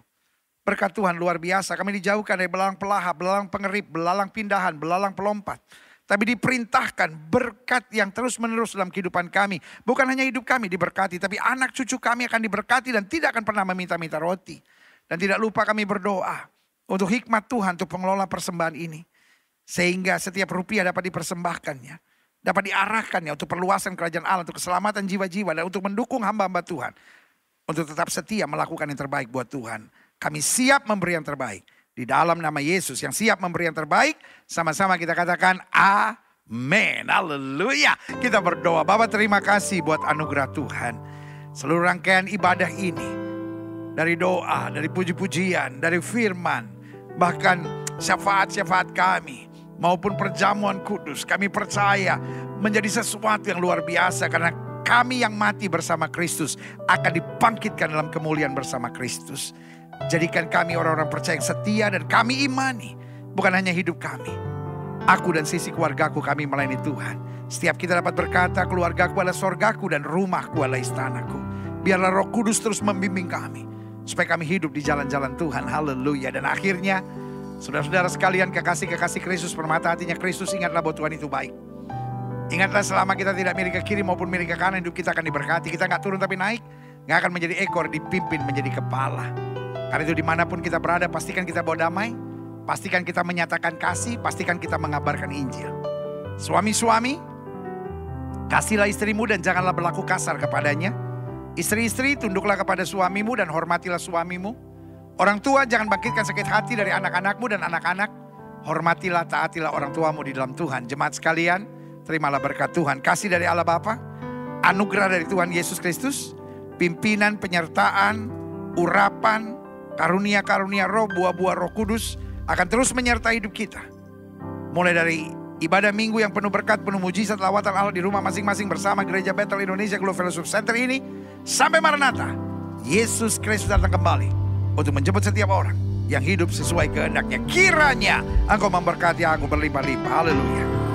Berkat Tuhan luar biasa, kami dijauhkan dari belalang pelahap, belalang pengerip, belalang pindahan, belalang pelompat. Tapi diperintahkan berkat yang terus-menerus dalam kehidupan kami. Bukan hanya hidup kami diberkati, tapi anak cucu kami akan diberkati dan tidak akan pernah meminta-minta roti. Dan tidak lupa kami berdoa untuk hikmat Tuhan untuk pengelola persembahan ini. Sehingga setiap rupiah dapat dipersembahkannya dapat diarahkan ya untuk perluasan kerajaan Allah, untuk keselamatan jiwa-jiwa dan untuk mendukung hamba-hamba Tuhan. Untuk tetap setia melakukan yang terbaik buat Tuhan. Kami siap memberi yang terbaik. Di dalam nama Yesus yang siap memberi yang terbaik. Sama-sama kita katakan amin. Haleluya. Kita berdoa. Bapak terima kasih buat anugerah Tuhan. Seluruh rangkaian ibadah ini. Dari doa, dari puji-pujian, dari firman. Bahkan syafaat-syafaat kami maupun perjamuan kudus. Kami percaya menjadi sesuatu yang luar biasa karena kami yang mati bersama Kristus akan dipangkitkan dalam kemuliaan bersama Kristus. Jadikan kami orang-orang percaya yang setia dan kami imani. Bukan hanya hidup kami. Aku dan sisi keluargaku kami melayani Tuhan. Setiap kita dapat berkata keluarga keluargaku adalah sorgaku dan rumahku adalah istanaku. Biarlah roh kudus terus membimbing kami. Supaya kami hidup di jalan-jalan Tuhan. Haleluya. Dan akhirnya Saudara-saudara sekalian kekasih-kekasih Kristus, permata hatinya Kristus, ingatlah bahwa Tuhan itu baik. Ingatlah selama kita tidak miring ke kiri maupun miring ke kanan, hidup kita akan diberkati. Kita nggak turun tapi naik, nggak akan menjadi ekor, dipimpin menjadi kepala. Karena itu dimanapun kita berada, pastikan kita bawa damai, pastikan kita menyatakan kasih, pastikan kita mengabarkan Injil. Suami-suami, kasihlah istrimu dan janganlah berlaku kasar kepadanya. Istri-istri, tunduklah kepada suamimu dan hormatilah suamimu Orang tua jangan bangkitkan sakit hati dari anak-anakmu dan anak-anak. Hormatilah, taatilah orang tuamu di dalam Tuhan. Jemaat sekalian, terimalah berkat Tuhan. Kasih dari Allah Bapa, anugerah dari Tuhan Yesus Kristus, pimpinan, penyertaan, urapan, karunia-karunia roh, buah-buah roh kudus akan terus menyertai hidup kita. Mulai dari ibadah minggu yang penuh berkat, penuh mujizat, lawatan Allah di rumah masing-masing bersama Gereja Bethel Indonesia Global Fellowship Center ini. Sampai Maranatha, Yesus Kristus datang kembali untuk menjemput setiap orang yang hidup sesuai kehendaknya. Kiranya engkau memberkati aku berlimpah-limpah. Haleluya.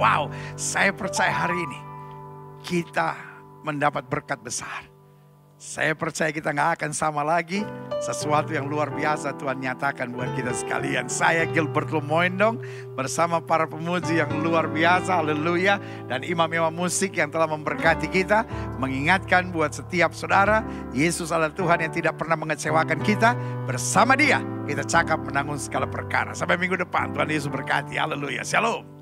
Wow, saya percaya hari ini kita mendapat berkat besar. Saya percaya kita nggak akan sama lagi. Sesuatu yang luar biasa Tuhan nyatakan buat kita sekalian. Saya Gilbert Lumoindong bersama para pemuji yang luar biasa. Haleluya. Dan imam-imam musik yang telah memberkati kita. Mengingatkan buat setiap saudara. Yesus adalah Tuhan yang tidak pernah mengecewakan kita. Bersama dia kita cakap menanggung segala perkara. Sampai minggu depan Tuhan Yesus berkati. Haleluya. Shalom.